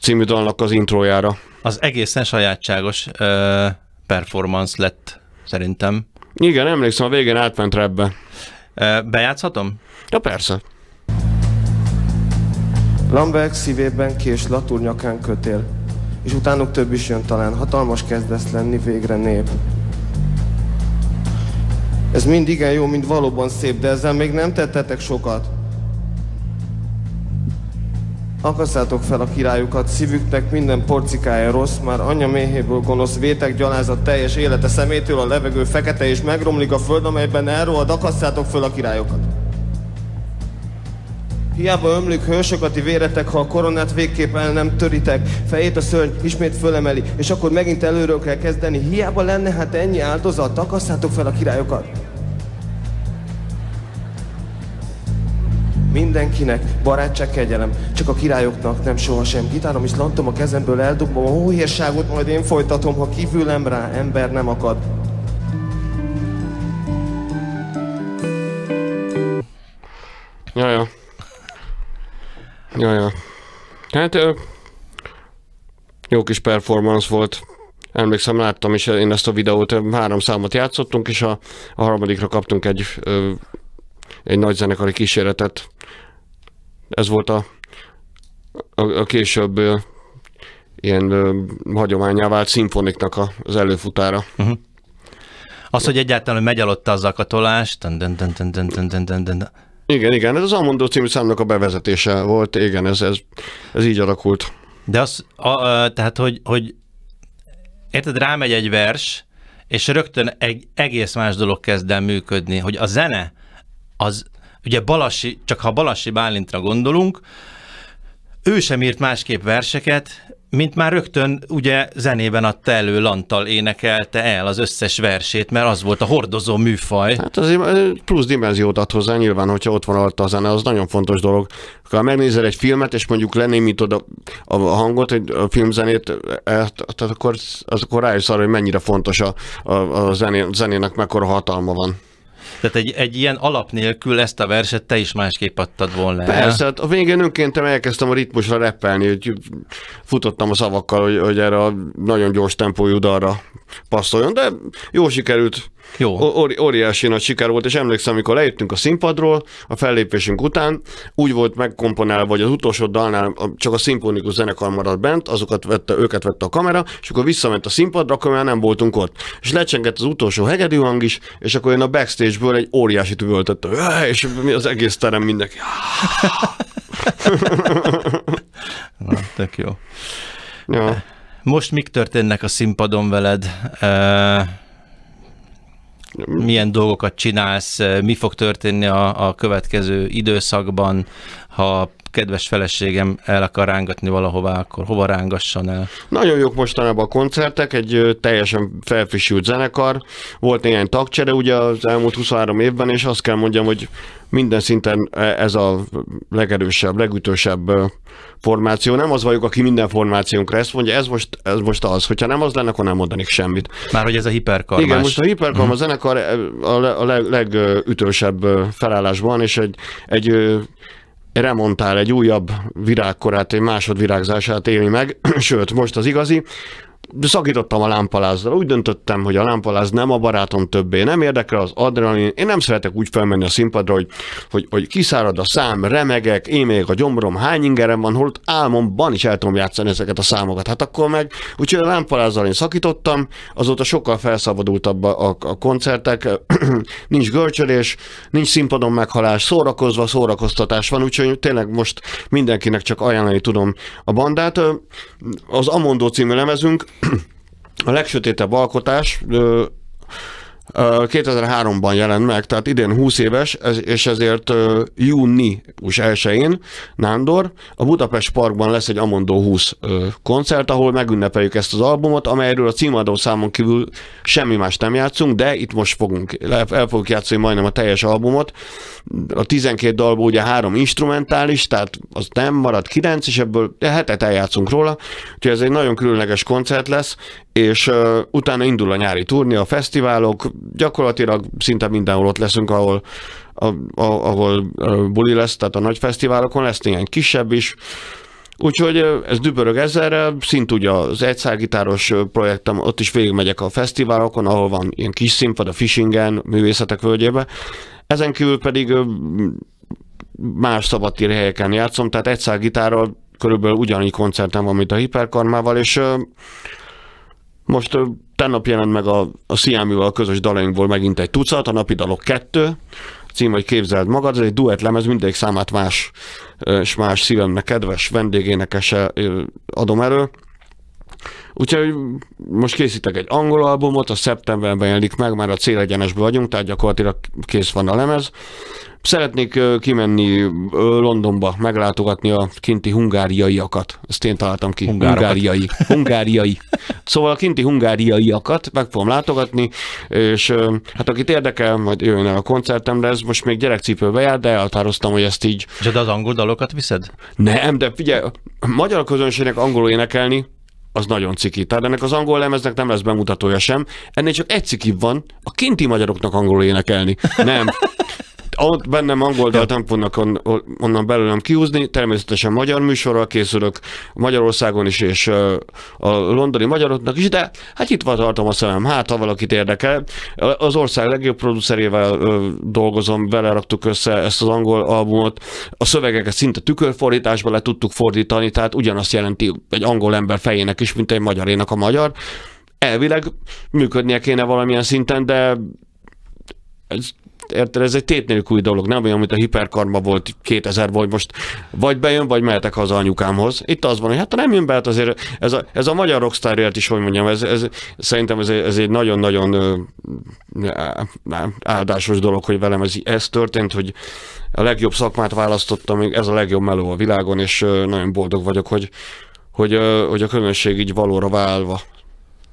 című dalnak az intrójára. Az egészen sajátságos ö, performance lett szerintem. Igen, emlékszem, a végén átment rebbe. Bejátszhatom? Ja, persze. Lambert szívében kés, latúr nyakán kötél, és utánuk több is jön talán, hatalmas kezdesz lenni végre nép. Ez mind igen jó, mind valóban szép, de ezzel még nem tettetek sokat. Akasszátok fel a királyukat, szívüknek minden porcikája rossz, már anya méhéből gonosz, vétek, gyalázat, teljes élete szemétől a levegő fekete, és megromlik a föld, amelyben elrohad, akasszátok fel a királyokat. Hiába ömlik hősökati ti véretek, ha a koronát végképp el nem töritek. Fejét a szörny ismét fölemeli, és akkor megint előről kell kezdeni. Hiába lenne hát ennyi áldozat, akasszátok fel a királyokat. mindenkinek, barátság, kegyelem, csak a királyoknak nem sohasem. Gitárom is lantom a kezemből, eldobom a hóhérságot, majd én folytatom, ha kívülem rá, ember nem akad. Jaja. Jaja. Hát, ö, jó kis performance volt. Emlékszem, láttam is én ezt a videót, három számot játszottunk, és a, a harmadikra kaptunk egy, ö, egy nagy zenekari kísérletet ez volt a, a, a később ilyen hagyományá vált szimfoniknak a, az előfutára. Uh-huh. Az, hogy egyáltalán megy alatt az zakatolás. Igen, igen, ez az Amondó című számnak a bevezetése volt, igen, ez, ez, ez így alakult. De az, a, a, tehát, hogy, hogy érted, rámegy egy vers, és rögtön egy egész más dolog kezd el működni, hogy a zene az Ugye balassi csak ha balassi Bálintra gondolunk, ő sem írt másképp verseket, mint már rögtön ugye zenében adta elő, Lantal énekelte el az összes versét, mert az volt a hordozó műfaj. Hát az plusz dimenziót ad hozzá, nyilván, hogyha ott van alatt a zene, az nagyon fontos dolog. Ha megnézel egy filmet, és mondjuk lenémítod a, a hangot, egy a filmzenét, e, e, tehát akkor, az akkor rájössz arra, hogy mennyire fontos a, a, a zenének mekkora hatalma van. Tehát egy, egy ilyen alap nélkül ezt a verset te is másképp adtad volna Persze, hát a végén önkéntem elkezdtem a ritmusra reppelni, hogy futottam a szavakkal, hogy, hogy erre a nagyon gyors tempójú dalra passzoljon, de jó sikerült jó. Ó- óriási nagy siker volt, és emlékszem, amikor lejöttünk a színpadról, a fellépésünk után, úgy volt megkomponálva, hogy az utolsó dalnál csak a szimfonikus zenekar maradt bent, azokat vette, őket vette a kamera, és akkor visszament a színpadra, akkor már nem voltunk ott. És lecsengett az utolsó hegedű hang is, és akkor én a backstage-ből egy óriási tüvöltött, és mi az egész terem mindenki. [laughs] Na, tök jó. Ja. Most mik történnek a színpadon veled? Uh milyen dolgokat csinálsz, mi fog történni a, a következő időszakban, ha kedves feleségem el akar rángatni valahová, akkor hova rángasson el? Nagyon jók mostanában a koncertek, egy teljesen felfrissült zenekar, volt néhány tagcsere ugye az elmúlt 23 évben, és azt kell mondjam, hogy minden szinten e, ez a legerősebb, legütősebb formáció. Nem az vagyok, aki minden formációnkra ezt mondja, ez most, ez most az. Hogyha nem az lenne, akkor nem mondanék semmit. Már hogy ez a hiperkarmás. Igen, most a hiperkarma uh-huh. zenekar a, le, a leg, legütősebb felállásban, és egy, egy remontál egy újabb virágkorát, egy másodvirágzását éli meg, [clears throat] sőt, most az igazi szakítottam a lámpalázzal, úgy döntöttem, hogy a lámpaláz nem a barátom többé, nem érdekel az adrenalin, én nem szeretek úgy felmenni a színpadra, hogy, hogy, hogy kiszárad a szám, remegek, émelyek a gyomrom, hány ingerem van, holt álmomban is el tudom játszani ezeket a számokat. Hát akkor meg, úgyhogy a lámpalázzal én szakítottam, azóta sokkal felszabadultabb a, a, a koncertek, [clears throat] nincs görcsölés, nincs színpadon meghalás, szórakozva szórakoztatás van, úgyhogy tényleg most mindenkinek csak ajánlani tudom a bandát. Az Amondó című lemezünk, a legsötétebb alkotás, 2003-ban jelent meg, tehát idén 20 éves, és ezért június 1-én Nándor a Budapest Parkban lesz egy Amondó 20 koncert, ahol megünnepeljük ezt az albumot, amelyről a címadó számon kívül semmi más nem játszunk, de itt most fogunk, el fogjuk játszani majdnem a teljes albumot. A 12 dalból ugye három instrumentális, tehát az nem marad 9, és ebből hetet eljátszunk róla, úgyhogy ez egy nagyon különleges koncert lesz, és uh, utána indul a nyári turné, a fesztiválok, gyakorlatilag szinte mindenhol ott leszünk, ahol, a, a, ahol buli lesz, tehát a nagy fesztiválokon lesz néhány kisebb is, Úgyhogy ez dübörög ezerre, szint ugye az egyszárgitáros projektem, ott is végigmegyek a fesztiválokon, ahol van ilyen kis színpad, a Fishingen, művészetek völgyében. Ezen kívül pedig más szabadtéri helyeken játszom, tehát egyszárgitárral körülbelül ugyanígy koncertem van, mint a hiperkarmával, és most tennap jelent meg a, a Siamival közös dalainkból megint egy tucat, a napi dalok kettő, cím, hogy képzeld magad, ez egy duett lemez, mindegyik számát más és más szívemnek kedves vendégénekese adom erről. Úgyhogy most készítek egy angol albumot, a szeptemberben jelenik meg, már a célegyenesben vagyunk, tehát gyakorlatilag kész van a lemez. Szeretnék kimenni Londonba, meglátogatni a kinti hungáriaiakat. Ezt én találtam ki. Hungárokat. Hungáriai. Hungáriai. Szóval a kinti hungáriaiakat meg fogom látogatni, és hát akit érdekel, majd jön el a koncertemre, ez most még gyerekcipőbe jár, de elhatároztam, hogy ezt így. És de az angol dalokat viszed? Nem, de figyelj, magyar közönségnek angolul énekelni, az nagyon ciki. Tehát ennek az angol lemeznek nem lesz bemutatója sem. Ennél csak egy ciki van, a kinti magyaroknak angolul énekelni. Nem ott bennem angol nem fognak on, onnan belőlem kihúzni, természetesen magyar műsorral készülök Magyarországon is, és a londoni magyaroknak is, de hát itt van tartom a szemem, hát ha valakit érdekel. Az ország legjobb producerével dolgozom, dolgozom, beleraktuk össze ezt az angol albumot, a szövegeket szinte tükörfordításba le tudtuk fordítani, tehát ugyanazt jelenti egy angol ember fejének is, mint egy magyarénak a magyar. Elvileg működnie kéne valamilyen szinten, de ez érted, ez egy tét nélküli dolog, nem olyan, mint a hiperkarma volt 2000 vagy most vagy bejön, vagy mehetek haza anyukámhoz. Itt az van, hogy hát ha nem jön be, hát azért ez a, ez a magyar rockstarért is, hogy mondjam, ez, ez szerintem ez, ez egy nagyon-nagyon áldásos dolog, hogy velem ez, ez történt, hogy a legjobb szakmát választottam, ez a legjobb meló a világon, és nagyon boldog vagyok, hogy, hogy, hogy a közönség így valóra válva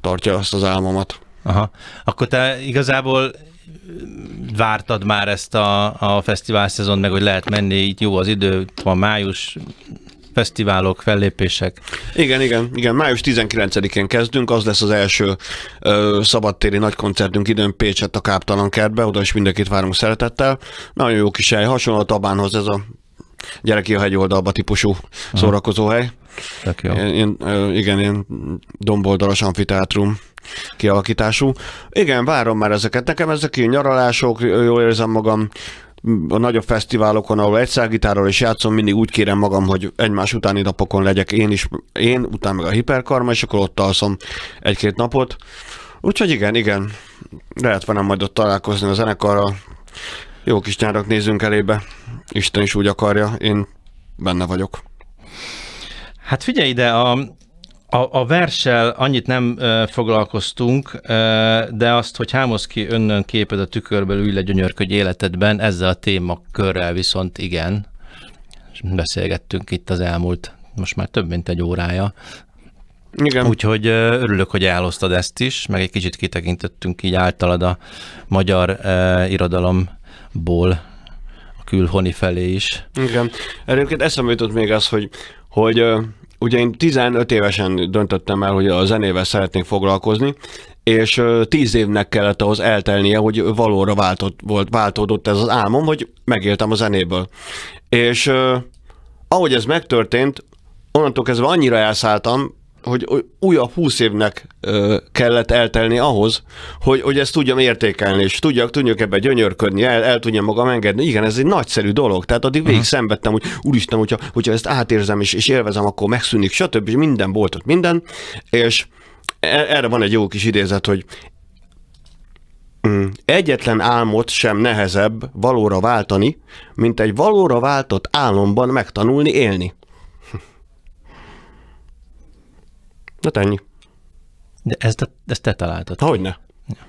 tartja azt az álmomat. Aha. Akkor te igazából vártad már ezt a, a fesztivál szezon, meg hogy lehet menni, itt jó az idő, van május, fesztiválok, fellépések. Igen, igen, igen. Május 19-én kezdünk, az lesz az első ö, szabadtéri nagy koncertünk időn Pécset a Káptalan kertbe, oda is mindenkit várunk szeretettel. Nagyon jó kis hely, hasonló a Tabánhoz ez a gyereki a hegyoldalba típusú Aha. szórakozóhely. Én, én, igen, én domboldalas amfiteátrum kialakítású. Igen, várom már ezeket. Nekem ezek ilyen nyaralások, jól érzem magam a nagyobb fesztiválokon, ahol egy szágitáról is játszom, mindig úgy kérem magam, hogy egymás utáni napokon legyek én is, én, utána meg a hiperkarma, és akkor ott alszom egy-két napot. Úgyhogy igen, igen, lehet velem majd ott találkozni a zenekarral. Jó kis nyárak nézünk elébe. Isten is úgy akarja, én benne vagyok. Hát figyelj ide, a, a, a verssel annyit nem ö, foglalkoztunk, ö, de azt, hogy hámoz ki önnön képed a tükörből, ülj le gyönyörködj életedben, ezzel a témakörrel viszont igen. Beszélgettünk itt az elmúlt, most már több mint egy órája. Igen. Úgyhogy örülök, hogy elosztad ezt is, meg egy kicsit kitekintettünk így általad a magyar ö, irodalomból a külhoni felé is. Igen. Egyébként eszembe jutott még az, hogy, hogy ugye én 15 évesen döntöttem el, hogy a zenével szeretnék foglalkozni, és 10 évnek kellett ahhoz eltelnie, hogy valóra váltott, volt, váltódott ez az álmom, hogy megéltem a zenéből. És ahogy ez megtörtént, onnantól kezdve annyira elszálltam, hogy újabb húsz évnek kellett eltelni ahhoz, hogy, hogy ezt tudjam értékelni, és tudjak, tudjak ebbe gyönyörködni, el, el tudjam magam engedni. Igen, ez egy nagyszerű dolog. Tehát addig végig mhm. szenvedtem, hogy úristen, hogyha, hogyha ezt átérzem és, és élvezem, akkor megszűnik, stb. És minden boltot, minden. És e-, erre van egy jó kis idézet, hogy mm, Egyetlen álmot sem nehezebb valóra váltani, mint egy valóra váltott álomban megtanulni élni. Na ennyi. De ezt, a, ezt te találtad. Hogyne. Ja.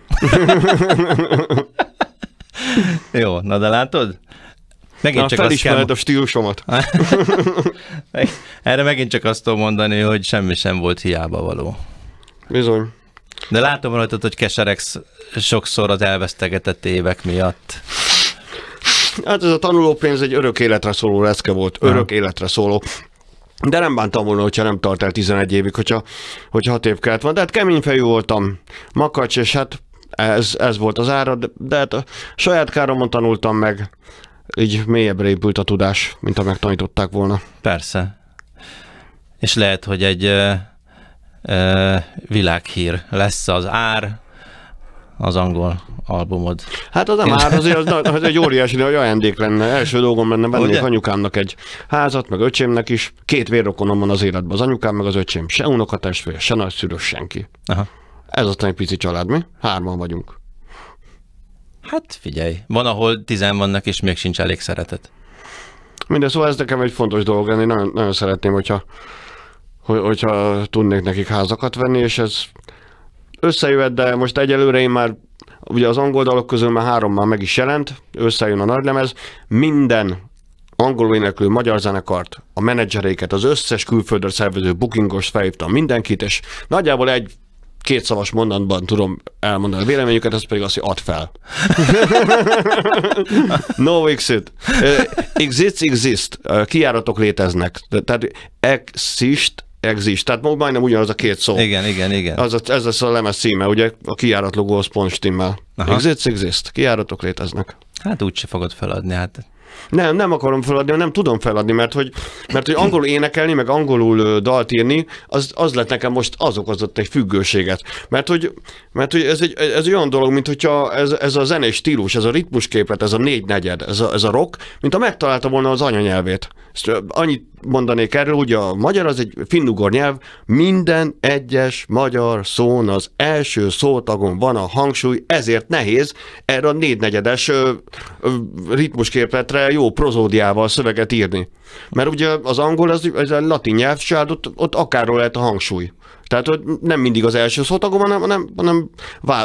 [laughs] Jó, na de látod? Megint na, csak azt kell... a stílusomat. [laughs] Erre megint csak azt tudom mondani, hogy semmi sem volt hiába való. Bizony. De látom rajtad, hogy keseregsz sokszor az elvesztegetett évek miatt. Hát ez a tanulópénz egy örök életre szóló leszke volt. Örök ha. életre szóló. De nem bántam volna, hogyha nem tart el 11 évig, hogyha, hogyha 6 év kellett van. De hát kemény fejű voltam, makacs, és hát ez, ez volt az ára, de, de hát a saját káromon tanultam meg, így mélyebbre épült a tudás, mint ha megtanították volna. Persze. És lehet, hogy egy ö, ö, világhír lesz az ár, az angol albumod. Hát az nem már, azért az, az egy óriási hogy ajándék lenne. Első dolgom lenne, vennék Ugye? anyukámnak egy házat, meg öcsémnek is. Két vérrokonom van az életben, az anyukám, meg az öcsém. Se unokatestvér, se nagyszülő, senki. Aha. Ez aztán egy pici család, mi? Hárman vagyunk. Hát figyelj, van, ahol tizen vannak, és még sincs elég szeretet. Minden, szóval ez nekem egy fontos dolog, én nagyon, nagyon szeretném, hogyha, hogy, hogyha tudnék nekik házakat venni, és ez összejöhet, de most egyelőre én már ugye az angol dalok közül már három már meg is jelent, összejön a nagylemez, minden angol éneklő magyar zenekart, a menedzseréket, az összes külföldre szervező bookingos felhívtam mindenkit, és nagyjából egy két szavas mondatban tudom elmondani a véleményüket, az pedig azt, hogy add fel. [laughs] no exit. Exists, exist. Kiáratok léteznek. Tehát exist exist. Tehát majdnem ugyanaz a két szó. Igen, igen, igen. Az a, ez lesz a lemez címe, ugye a kiárat logó az pont stimmel. Exist, exist. Kiáratok léteznek. Hát úgy se fogod feladni, hát nem, nem akarom feladni, nem tudom feladni, mert hogy, mert hogy angolul énekelni, meg angolul dalt írni, az, az lett nekem most, az okozott egy függőséget. Mert hogy, mert hogy ez, egy, ez egy olyan dolog, mint hogyha ez, ez a zenés stílus, ez a ritmusképlet, ez a négy negyed, ez a, ez a rock, mint ha megtalálta volna az anyanyelvét. Ezt annyit mondanék erről, hogy a magyar az egy finnugor nyelv, minden egyes magyar szón az első szótagon van a hangsúly, ezért nehéz erre a négynegyedes ritmusképletre jó prozódiával szöveget írni. Mert ugye az angol, az, az a latin nyelv, hát ott, ott akárról lehet a hangsúly. Tehát hogy nem mindig az első szótagon, hanem, hanem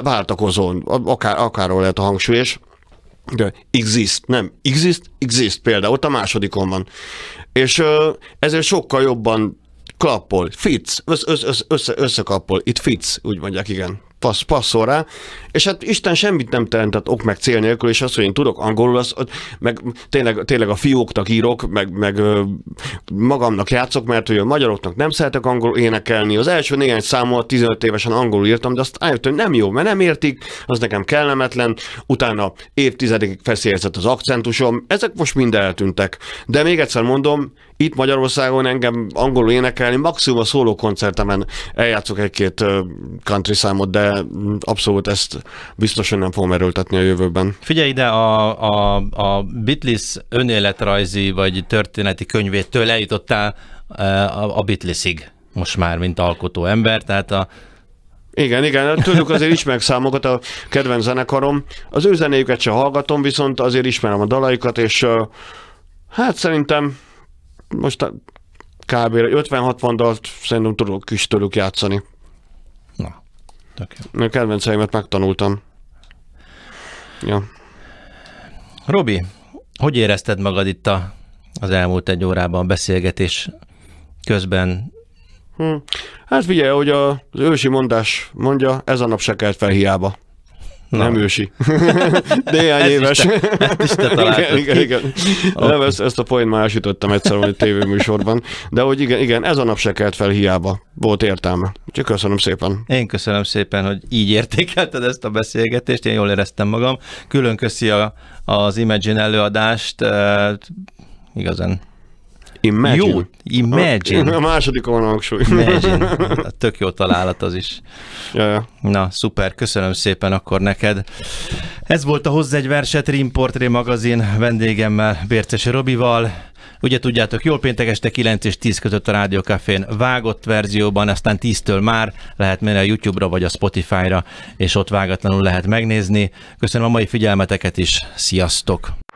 váltakozón, akár, akárról lehet a hangsúly, és de exist, nem, exist, exist például, ott a másodikon van. És ezért sokkal jobban klappol, fits, össze, össze, össze, összekappol, itt fits, úgy mondják, igen passz, passzol rá, és hát Isten semmit nem teremtett hát ok meg cél nélkül, és az, hogy én tudok angolul, az, meg tényleg, tényleg a fióknak írok, meg, meg magamnak játszok, mert hogy a magyaroknak nem szeretek angolul énekelni. Az első néhány számot 15 évesen angolul írtam, de azt álljöttem, hogy nem jó, mert nem értik, az nekem kellemetlen, utána évtizedekig feszélyezett az akcentusom, ezek most mind eltűntek. De még egyszer mondom, itt Magyarországon engem angolul énekelni, maximum a szóló koncertemen eljátszok egy-két country számot, de abszolút ezt biztosan nem fogom erőltetni a jövőben. Figyelj ide, a, a, a Beatles önéletrajzi vagy történeti könyvétől eljutottál a, a Beatlesig most már, mint alkotó ember, tehát a, igen, igen, tudjuk azért ismerek számokat, a kedvenc zenekarom. Az ő zenéjüket sem hallgatom, viszont azért ismerem a dalaikat, és hát szerintem most kb. 50-60 dalt szerintem tudok is tőlük játszani. Na, tökéletes. jó. Kedvenceimet megtanultam. Ja. Robi, hogy érezted magad itt a, az elmúlt egy órában a beszélgetés közben? Hm. Hát figyelj, hogy az ősi mondás mondja, ez a nap se kelt fel hiába. Na. Nem ősi. [laughs] Néhány éves. Is te, ezt is te igen, igen, igen. Okay. Nem, ezt, ezt a point már elsütöttem egyszer a tévéműsorban. De hogy igen, igen, ez a nap se kelt fel hiába. Volt értelme. Csak köszönöm szépen. Én köszönöm szépen, hogy így értékelted ezt a beszélgetést. Én jól éreztem magam. Külön köszi a, az Imagine előadást. Eh, igazán Imagine. Jó, imagine. A második van a hangsúly. Imagine. A [laughs] hát, tök jó találat az is. Ja, ja. Na, szuper, köszönöm szépen akkor neked. Ez volt a Hozzá egy verset, Portré magazin vendégemmel, Bérces Robival. Ugye tudjátok, jól péntek este 9 és 10 között a Rádiókafén vágott verzióban, aztán 10-től már lehet menni a YouTube-ra vagy a Spotify-ra, és ott vágatlanul lehet megnézni. Köszönöm a mai figyelmeteket is, sziasztok!